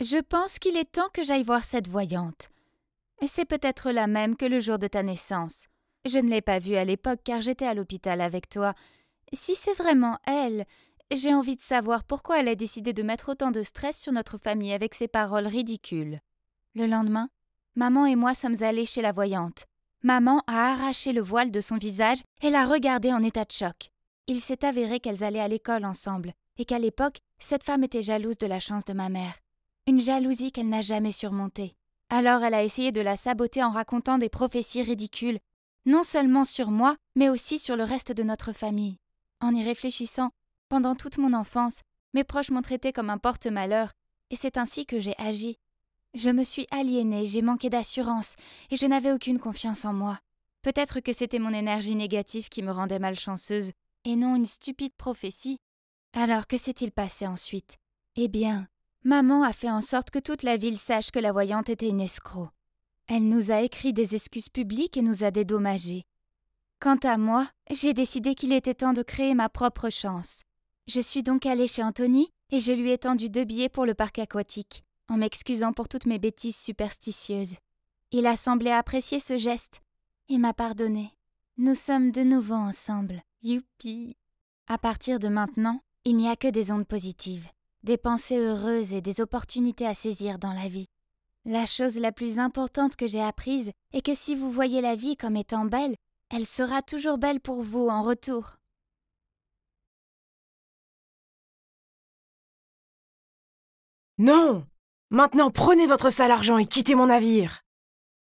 Je pense qu'il est temps que j'aille voir cette voyante. Et c'est peut-être la même que le jour de ta naissance. Je ne l'ai pas vue à l'époque car j'étais à l'hôpital avec toi. Si c'est vraiment elle, j'ai envie de savoir pourquoi elle a décidé de mettre autant de stress sur notre famille avec ses paroles ridicules. Le lendemain, maman et moi sommes allés chez la voyante. Maman a arraché le voile de son visage et l'a regardée en état de choc. Il s'est avéré qu'elles allaient à l'école ensemble, et qu'à l'époque, cette femme était jalouse de la chance de ma mère. Une jalousie qu'elle n'a jamais surmontée. Alors elle a essayé de la saboter en racontant des prophéties ridicules, non seulement sur moi, mais aussi sur le reste de notre famille. En y réfléchissant, pendant toute mon enfance, mes proches m'ont traité comme un porte-malheur, et c'est ainsi que j'ai agi. Je me suis aliénée, j'ai manqué d'assurance, et je n'avais aucune confiance en moi. Peut-être que c'était mon énergie négative qui me rendait malchanceuse, et non une stupide prophétie. Alors que s'est-il passé ensuite Eh bien, maman a fait en sorte que toute la ville sache que la voyante était une escroc. Elle nous a écrit des excuses publiques et nous a dédommagés. Quant à moi, j'ai décidé qu'il était temps de créer ma propre chance. Je suis donc allée chez Anthony et je lui ai tendu deux billets pour le parc aquatique, en m'excusant pour toutes mes bêtises superstitieuses. Il a semblé apprécier ce geste et m'a pardonné. Nous sommes de nouveau ensemble. Youpi À partir de maintenant, il n'y a que des ondes positives, des pensées heureuses et des opportunités à saisir dans la vie. La chose la plus importante que j'ai apprise est que si vous voyez la vie comme étant belle, elle sera toujours belle pour vous en retour. Non Maintenant prenez votre sale argent et quittez mon navire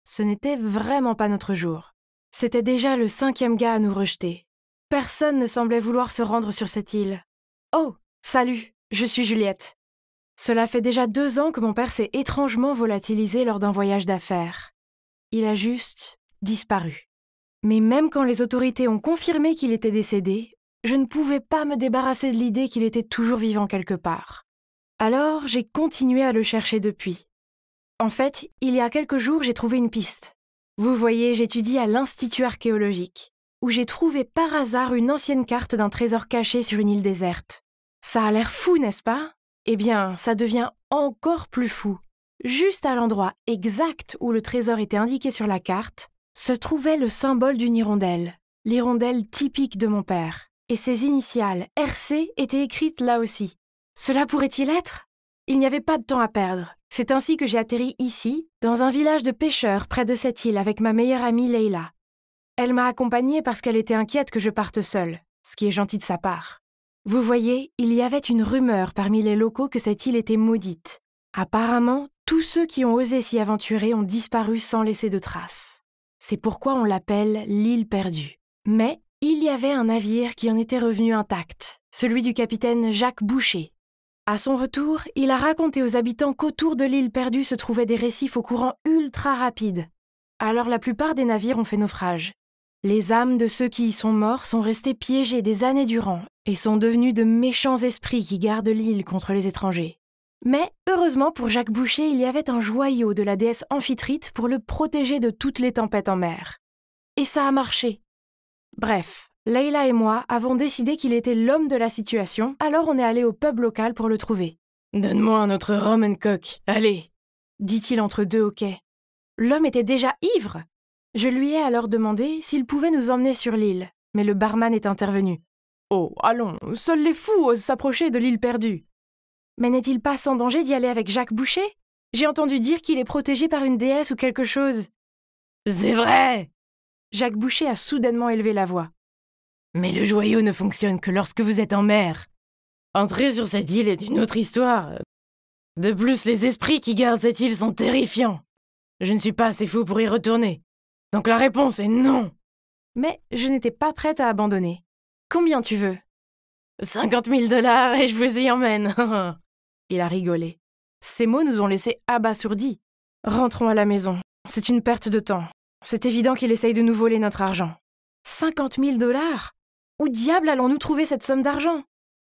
Ce n'était vraiment pas notre jour. C'était déjà le cinquième gars à nous rejeter. Personne ne semblait vouloir se rendre sur cette île. Oh Salut Je suis Juliette. Cela fait déjà deux ans que mon père s'est étrangement volatilisé lors d'un voyage d'affaires. Il a juste disparu. Mais même quand les autorités ont confirmé qu'il était décédé, je ne pouvais pas me débarrasser de l'idée qu'il était toujours vivant quelque part. Alors j'ai continué à le chercher depuis. En fait, il y a quelques jours, j'ai trouvé une piste. Vous voyez, j'étudie à l'Institut archéologique, où j'ai trouvé par hasard une ancienne carte d'un trésor caché sur une île déserte. Ça a l'air fou, n'est-ce pas Eh bien, ça devient encore plus fou. Juste à l'endroit exact où le trésor était indiqué sur la carte, se trouvait le symbole d'une hirondelle, l'hirondelle typique de mon père. Et ses initiales RC étaient écrites là aussi, cela pourrait-il être Il n'y avait pas de temps à perdre. C'est ainsi que j'ai atterri ici, dans un village de pêcheurs près de cette île avec ma meilleure amie Leila. Elle m'a accompagnée parce qu'elle était inquiète que je parte seule, ce qui est gentil de sa part. Vous voyez, il y avait une rumeur parmi les locaux que cette île était maudite. Apparemment, tous ceux qui ont osé s'y aventurer ont disparu sans laisser de traces. C'est pourquoi on l'appelle l'île perdue. Mais il y avait un navire qui en était revenu intact, celui du capitaine Jacques Boucher, à son retour, il a raconté aux habitants qu'autour de l'île perdue se trouvaient des récifs au courant ultra rapide. Alors la plupart des navires ont fait naufrage. Les âmes de ceux qui y sont morts sont restées piégées des années durant et sont devenues de méchants esprits qui gardent l'île contre les étrangers. Mais heureusement pour Jacques Boucher, il y avait un joyau de la déesse Amphitrite pour le protéger de toutes les tempêtes en mer. Et ça a marché. Bref, Leïla et moi avons décidé qu'il était l'homme de la situation, alors on est allé au pub local pour le trouver. Donne-moi un autre rum allez dit-il entre deux hoquets. L'homme était déjà ivre Je lui ai alors demandé s'il pouvait nous emmener sur l'île, mais le barman est intervenu. Oh, allons, seuls les fous osent s'approcher de l'île perdue. Mais n'est-il pas sans danger d'y aller avec Jacques Boucher J'ai entendu dire qu'il est protégé par une déesse ou quelque chose. C'est vrai Jacques Boucher a soudainement élevé la voix. Mais le joyau ne fonctionne que lorsque vous êtes en mer. Entrer sur cette île est une autre histoire. De plus, les esprits qui gardent cette île sont terrifiants. Je ne suis pas assez fou pour y retourner. Donc la réponse est non. Mais je n'étais pas prête à abandonner. Combien tu veux Cinquante mille dollars et je vous y emmène. Il a rigolé. Ces mots nous ont laissés abasourdis. Rentrons à la maison. C'est une perte de temps. C'est évident qu'il essaye de nous voler notre argent. Cinquante mille dollars où diable allons-nous trouver cette somme d'argent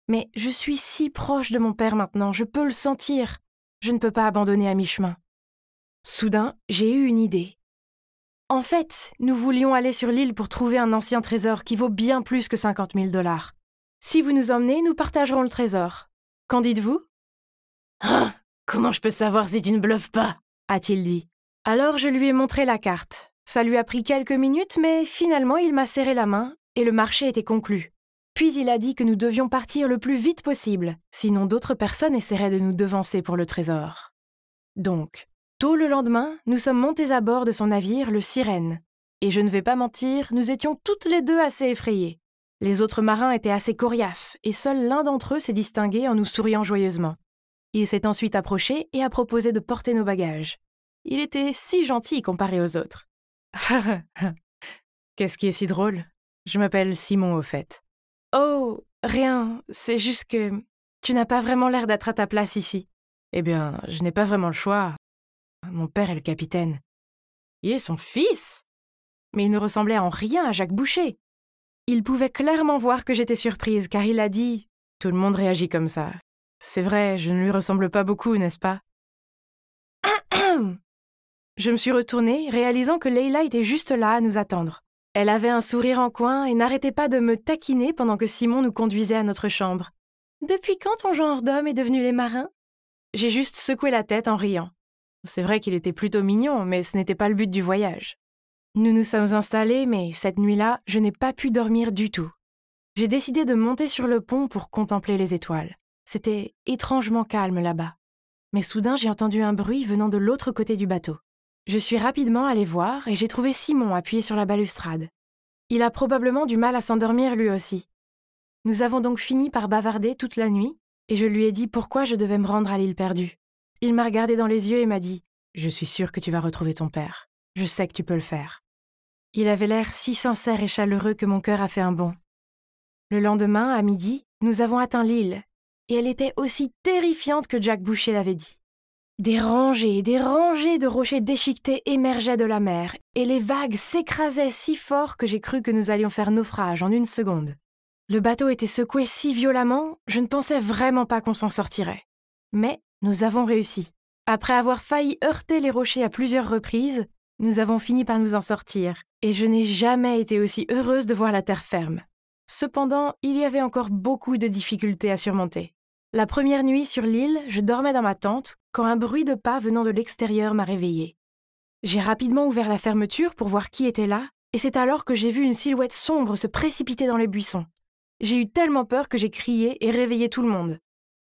Mais je suis si proche de mon père maintenant, je peux le sentir. Je ne peux pas abandonner à mi-chemin. Soudain, j'ai eu une idée. En fait, nous voulions aller sur l'île pour trouver un ancien trésor qui vaut bien plus que 50 mille dollars. Si vous nous emmenez, nous partagerons le trésor. Qu'en dites-vous Hein Comment je peux savoir si tu ne bluffes pas a-t-il dit. Alors je lui ai montré la carte. Ça lui a pris quelques minutes, mais finalement il m'a serré la main et le marché était conclu. Puis il a dit que nous devions partir le plus vite possible, sinon d'autres personnes essaieraient de nous devancer pour le trésor. Donc, tôt le lendemain, nous sommes montés à bord de son navire, le Sirène. Et je ne vais pas mentir, nous étions toutes les deux assez effrayées. Les autres marins étaient assez coriaces, et seul l'un d'entre eux s'est distingué en nous souriant joyeusement. Il s'est ensuite approché et a proposé de porter nos bagages. Il était si gentil comparé aux autres. Qu'est-ce qui est si drôle je m'appelle Simon au fait. Oh, rien, c'est juste que tu n'as pas vraiment l'air d'être à ta place ici. Eh bien, je n'ai pas vraiment le choix. Mon père est le capitaine. Il est son fils Mais il ne ressemblait en rien à Jacques Boucher. Il pouvait clairement voir que j'étais surprise, car il a dit Tout le monde réagit comme ça. C'est vrai, je ne lui ressemble pas beaucoup, n'est-ce pas Je me suis retournée, réalisant que Leila était juste là à nous attendre. Elle avait un sourire en coin et n'arrêtait pas de me taquiner pendant que Simon nous conduisait à notre chambre. Depuis quand ton genre d'homme est devenu les marins J'ai juste secoué la tête en riant. C'est vrai qu'il était plutôt mignon, mais ce n'était pas le but du voyage. Nous nous sommes installés, mais cette nuit-là, je n'ai pas pu dormir du tout. J'ai décidé de monter sur le pont pour contempler les étoiles. C'était étrangement calme là-bas. Mais soudain, j'ai entendu un bruit venant de l'autre côté du bateau. Je suis rapidement allée voir et j'ai trouvé Simon appuyé sur la balustrade. Il a probablement du mal à s'endormir lui aussi. Nous avons donc fini par bavarder toute la nuit, et je lui ai dit pourquoi je devais me rendre à l'île perdue. Il m'a regardé dans les yeux et m'a dit Je suis sûre que tu vas retrouver ton père. Je sais que tu peux le faire. Il avait l'air si sincère et chaleureux que mon cœur a fait un bond. Le lendemain, à midi, nous avons atteint l'île, et elle était aussi terrifiante que Jack Boucher l'avait dit. Des rangées et des rangées de rochers déchiquetés émergeaient de la mer, et les vagues s'écrasaient si fort que j'ai cru que nous allions faire naufrage en une seconde. Le bateau était secoué si violemment, je ne pensais vraiment pas qu'on s'en sortirait. Mais nous avons réussi. Après avoir failli heurter les rochers à plusieurs reprises, nous avons fini par nous en sortir, et je n'ai jamais été aussi heureuse de voir la terre ferme. Cependant, il y avait encore beaucoup de difficultés à surmonter. La première nuit sur l'île, je dormais dans ma tente quand un bruit de pas venant de l'extérieur m'a réveillée. J'ai rapidement ouvert la fermeture pour voir qui était là, et c'est alors que j'ai vu une silhouette sombre se précipiter dans les buissons. J'ai eu tellement peur que j'ai crié et réveillé tout le monde.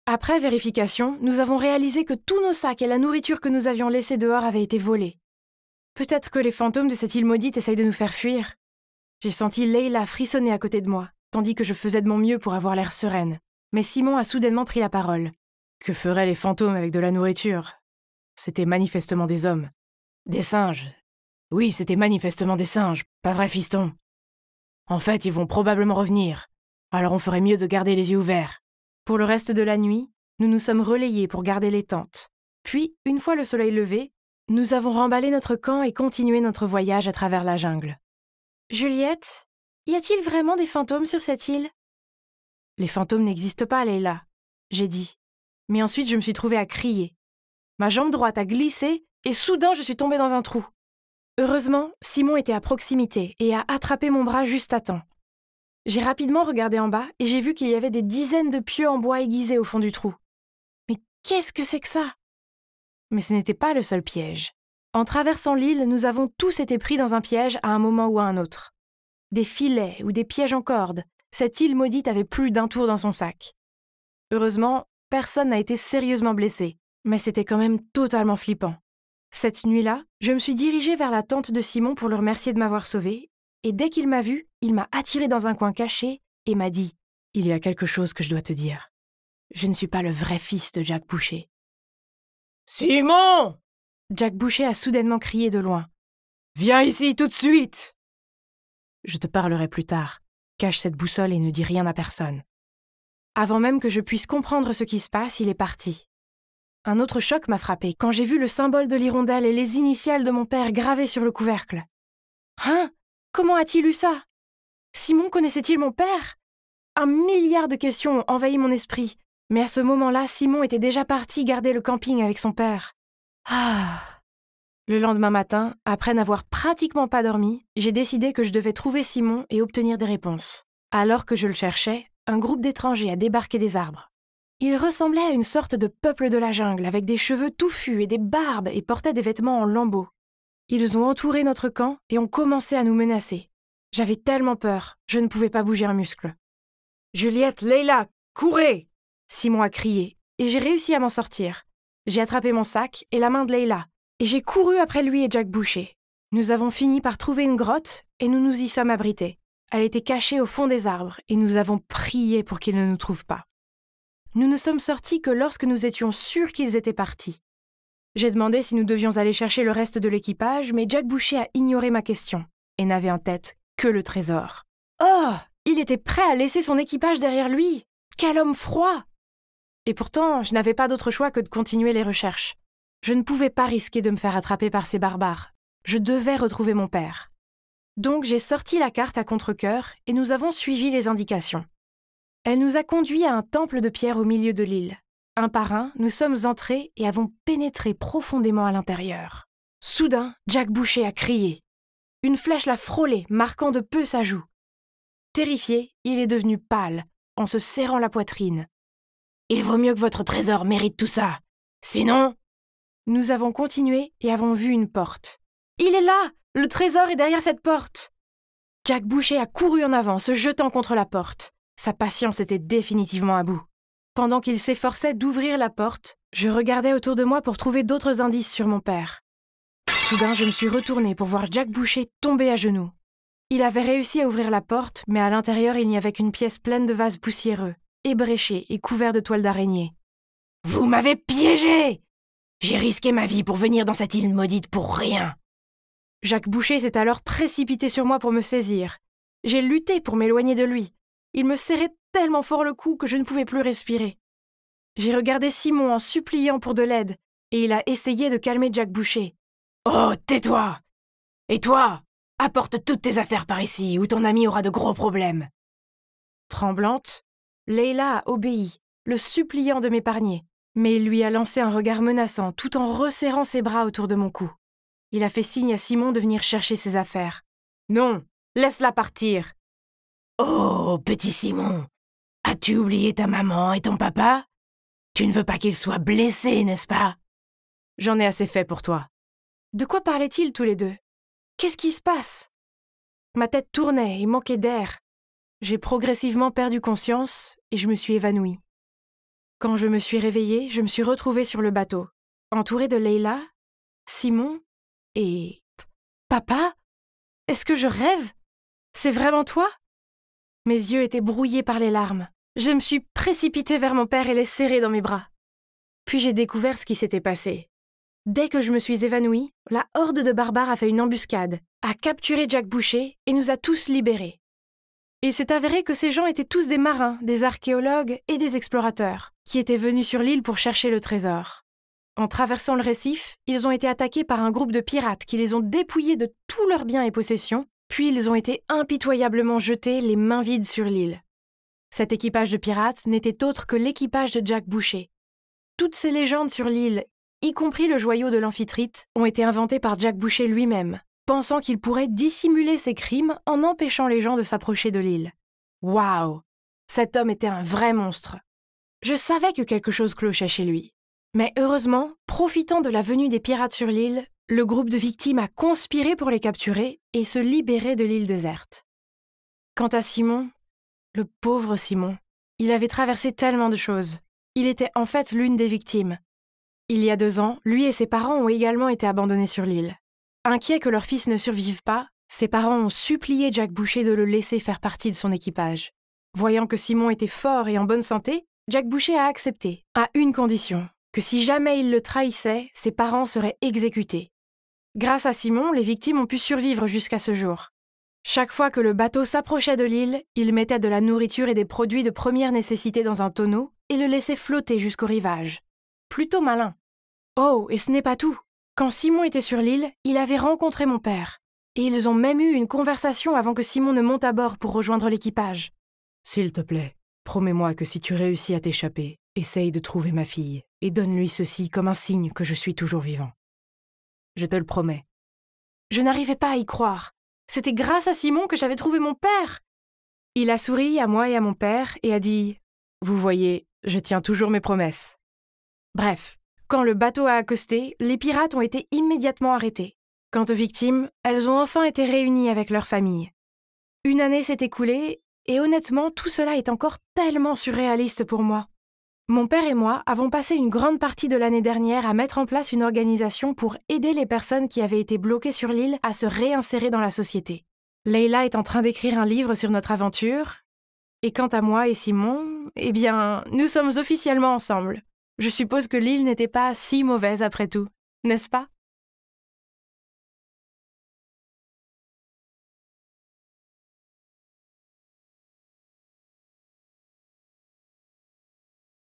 Après vérification, nous avons réalisé que tous nos sacs et la nourriture que nous avions laissée dehors avaient été volés. Peut-être que les fantômes de cette île maudite essayent de nous faire fuir. J'ai senti Leila frissonner à côté de moi, tandis que je faisais de mon mieux pour avoir l'air sereine mais Simon a soudainement pris la parole. Que feraient les fantômes avec de la nourriture C'était manifestement des hommes. Des singes. Oui, c'était manifestement des singes, pas vrai, fiston En fait, ils vont probablement revenir. Alors on ferait mieux de garder les yeux ouverts. Pour le reste de la nuit, nous nous sommes relayés pour garder les tentes. Puis, une fois le soleil levé, nous avons remballé notre camp et continué notre voyage à travers la jungle. Juliette, y a-t-il vraiment des fantômes sur cette île les fantômes n'existent pas, Leila, j'ai dit. Mais ensuite, je me suis trouvée à crier. Ma jambe droite a glissé et soudain, je suis tombée dans un trou. Heureusement, Simon était à proximité et a attrapé mon bras juste à temps. J'ai rapidement regardé en bas et j'ai vu qu'il y avait des dizaines de pieux en bois aiguisés au fond du trou. Mais qu'est-ce que c'est que ça Mais ce n'était pas le seul piège. En traversant l'île, nous avons tous été pris dans un piège à un moment ou à un autre. Des filets ou des pièges en corde, cette île maudite avait plus d'un tour dans son sac. Heureusement, personne n'a été sérieusement blessé, mais c'était quand même totalement flippant. Cette nuit-là, je me suis dirigée vers la tente de Simon pour le remercier de m'avoir sauvée, et dès qu'il m'a vue, il m'a attirée dans un coin caché et m'a dit Il y a quelque chose que je dois te dire. Je ne suis pas le vrai fils de Jack Boucher. Simon Jack Boucher a soudainement crié de loin. Viens ici tout de suite Je te parlerai plus tard. Cache cette boussole et ne dis rien à personne. Avant même que je puisse comprendre ce qui se passe, il est parti. Un autre choc m'a frappé quand j'ai vu le symbole de l'hirondelle et les initiales de mon père gravées sur le couvercle. Hein Comment a-t-il eu ça Simon connaissait-il mon père Un milliard de questions ont envahi mon esprit, mais à ce moment-là, Simon était déjà parti garder le camping avec son père. Ah le lendemain matin, après n'avoir pratiquement pas dormi, j'ai décidé que je devais trouver Simon et obtenir des réponses. Alors que je le cherchais, un groupe d'étrangers a débarqué des arbres. Ils ressemblaient à une sorte de peuple de la jungle, avec des cheveux touffus et des barbes et portaient des vêtements en lambeaux. Ils ont entouré notre camp et ont commencé à nous menacer. J'avais tellement peur, je ne pouvais pas bouger un muscle. Juliette, Leila, courez Simon a crié, et j'ai réussi à m'en sortir. J'ai attrapé mon sac et la main de Leila. Et j'ai couru après lui et Jack Boucher. Nous avons fini par trouver une grotte et nous nous y sommes abrités. Elle était cachée au fond des arbres et nous avons prié pour qu'ils ne nous trouvent pas. Nous ne sommes sortis que lorsque nous étions sûrs qu'ils étaient partis. J'ai demandé si nous devions aller chercher le reste de l'équipage, mais Jack Boucher a ignoré ma question et n'avait en tête que le trésor. Oh Il était prêt à laisser son équipage derrière lui Quel homme froid Et pourtant, je n'avais pas d'autre choix que de continuer les recherches. Je ne pouvais pas risquer de me faire attraper par ces barbares. Je devais retrouver mon père. Donc j'ai sorti la carte à contre-cœur et nous avons suivi les indications. Elle nous a conduits à un temple de pierre au milieu de l'île. Un par un, nous sommes entrés et avons pénétré profondément à l'intérieur. Soudain, Jack Boucher a crié. Une flèche l'a frôlé, marquant de peu sa joue. Terrifié, il est devenu pâle, en se serrant la poitrine. Il vaut mieux que votre trésor mérite tout ça. Sinon, nous avons continué et avons vu une porte. Il est là Le trésor est derrière cette porte Jack Boucher a couru en avant, se jetant contre la porte. Sa patience était définitivement à bout. Pendant qu'il s'efforçait d'ouvrir la porte, je regardais autour de moi pour trouver d'autres indices sur mon père. Soudain, je me suis retournée pour voir Jack Boucher tomber à genoux. Il avait réussi à ouvrir la porte, mais à l'intérieur il n'y avait qu'une pièce pleine de vases poussiéreux, ébréchés et couverts de toiles d'araignée. Vous m'avez piégé j'ai risqué ma vie pour venir dans cette île maudite pour rien. Jacques Boucher s'est alors précipité sur moi pour me saisir. J'ai lutté pour m'éloigner de lui. Il me serrait tellement fort le cou que je ne pouvais plus respirer. J'ai regardé Simon en suppliant pour de l'aide, et il a essayé de calmer Jacques Boucher. Oh, tais-toi Et toi Apporte toutes tes affaires par ici, ou ton ami aura de gros problèmes. Tremblante, Leila a obéi, le suppliant de m'épargner mais il lui a lancé un regard menaçant tout en resserrant ses bras autour de mon cou. Il a fait signe à Simon de venir chercher ses affaires. Non, laisse-la partir. Oh, petit Simon, as-tu oublié ta maman et ton papa Tu ne veux pas qu'ils soient blessés, n'est-ce pas J'en ai assez fait pour toi. De quoi parlaient-ils tous les deux Qu'est-ce qui se passe Ma tête tournait et manquait d'air. J'ai progressivement perdu conscience et je me suis évanouie. Quand je me suis réveillée, je me suis retrouvée sur le bateau, entourée de Leila, Simon et... Papa Est-ce que je rêve C'est vraiment toi Mes yeux étaient brouillés par les larmes. Je me suis précipitée vers mon père et l'ai serré dans mes bras. Puis j'ai découvert ce qui s'était passé. Dès que je me suis évanouie, la horde de barbares a fait une embuscade, a capturé Jack Boucher et nous a tous libérés. Et s'est avéré que ces gens étaient tous des marins, des archéologues et des explorateurs, qui étaient venus sur l'île pour chercher le trésor. En traversant le récif, ils ont été attaqués par un groupe de pirates qui les ont dépouillés de tous leurs biens et possessions, puis ils ont été impitoyablement jetés les mains vides sur l'île. Cet équipage de pirates n'était autre que l'équipage de Jack Boucher. Toutes ces légendes sur l'île, y compris le joyau de l'amphitrite, ont été inventées par Jack Boucher lui-même, pensant qu'il pourrait dissimuler ses crimes en empêchant les gens de s'approcher de l'île. Waouh Cet homme était un vrai monstre. Je savais que quelque chose clochait chez lui. Mais heureusement, profitant de la venue des pirates sur l'île, le groupe de victimes a conspiré pour les capturer et se libérer de l'île déserte. Quant à Simon, le pauvre Simon, il avait traversé tellement de choses. Il était en fait l'une des victimes. Il y a deux ans, lui et ses parents ont également été abandonnés sur l'île. Inquiets que leur fils ne survive pas, ses parents ont supplié Jack Boucher de le laisser faire partie de son équipage. Voyant que Simon était fort et en bonne santé, Jack Boucher a accepté, à une condition, que si jamais il le trahissait, ses parents seraient exécutés. Grâce à Simon, les victimes ont pu survivre jusqu'à ce jour. Chaque fois que le bateau s'approchait de l'île, il mettait de la nourriture et des produits de première nécessité dans un tonneau et le laissait flotter jusqu'au rivage. Plutôt malin. Oh, et ce n'est pas tout. Quand Simon était sur l'île, il avait rencontré mon père. Et ils ont même eu une conversation avant que Simon ne monte à bord pour rejoindre l'équipage. S'il te plaît, promets-moi que si tu réussis à t'échapper, essaye de trouver ma fille et donne-lui ceci comme un signe que je suis toujours vivant. Je te le promets. Je n'arrivais pas à y croire. C'était grâce à Simon que j'avais trouvé mon père. Il a souri à moi et à mon père et a dit ⁇ Vous voyez, je tiens toujours mes promesses ⁇ Bref, quand le bateau a accosté, les pirates ont été immédiatement arrêtés. Quant aux victimes, elles ont enfin été réunies avec leurs familles. Une année s'est écoulée, et honnêtement, tout cela est encore tellement surréaliste pour moi. Mon père et moi avons passé une grande partie de l'année dernière à mettre en place une organisation pour aider les personnes qui avaient été bloquées sur l'île à se réinsérer dans la société. Leila est en train d'écrire un livre sur notre aventure, et quant à moi et Simon, eh bien, nous sommes officiellement ensemble. Je suppose que l'île n'était pas si mauvaise après tout, n'est-ce pas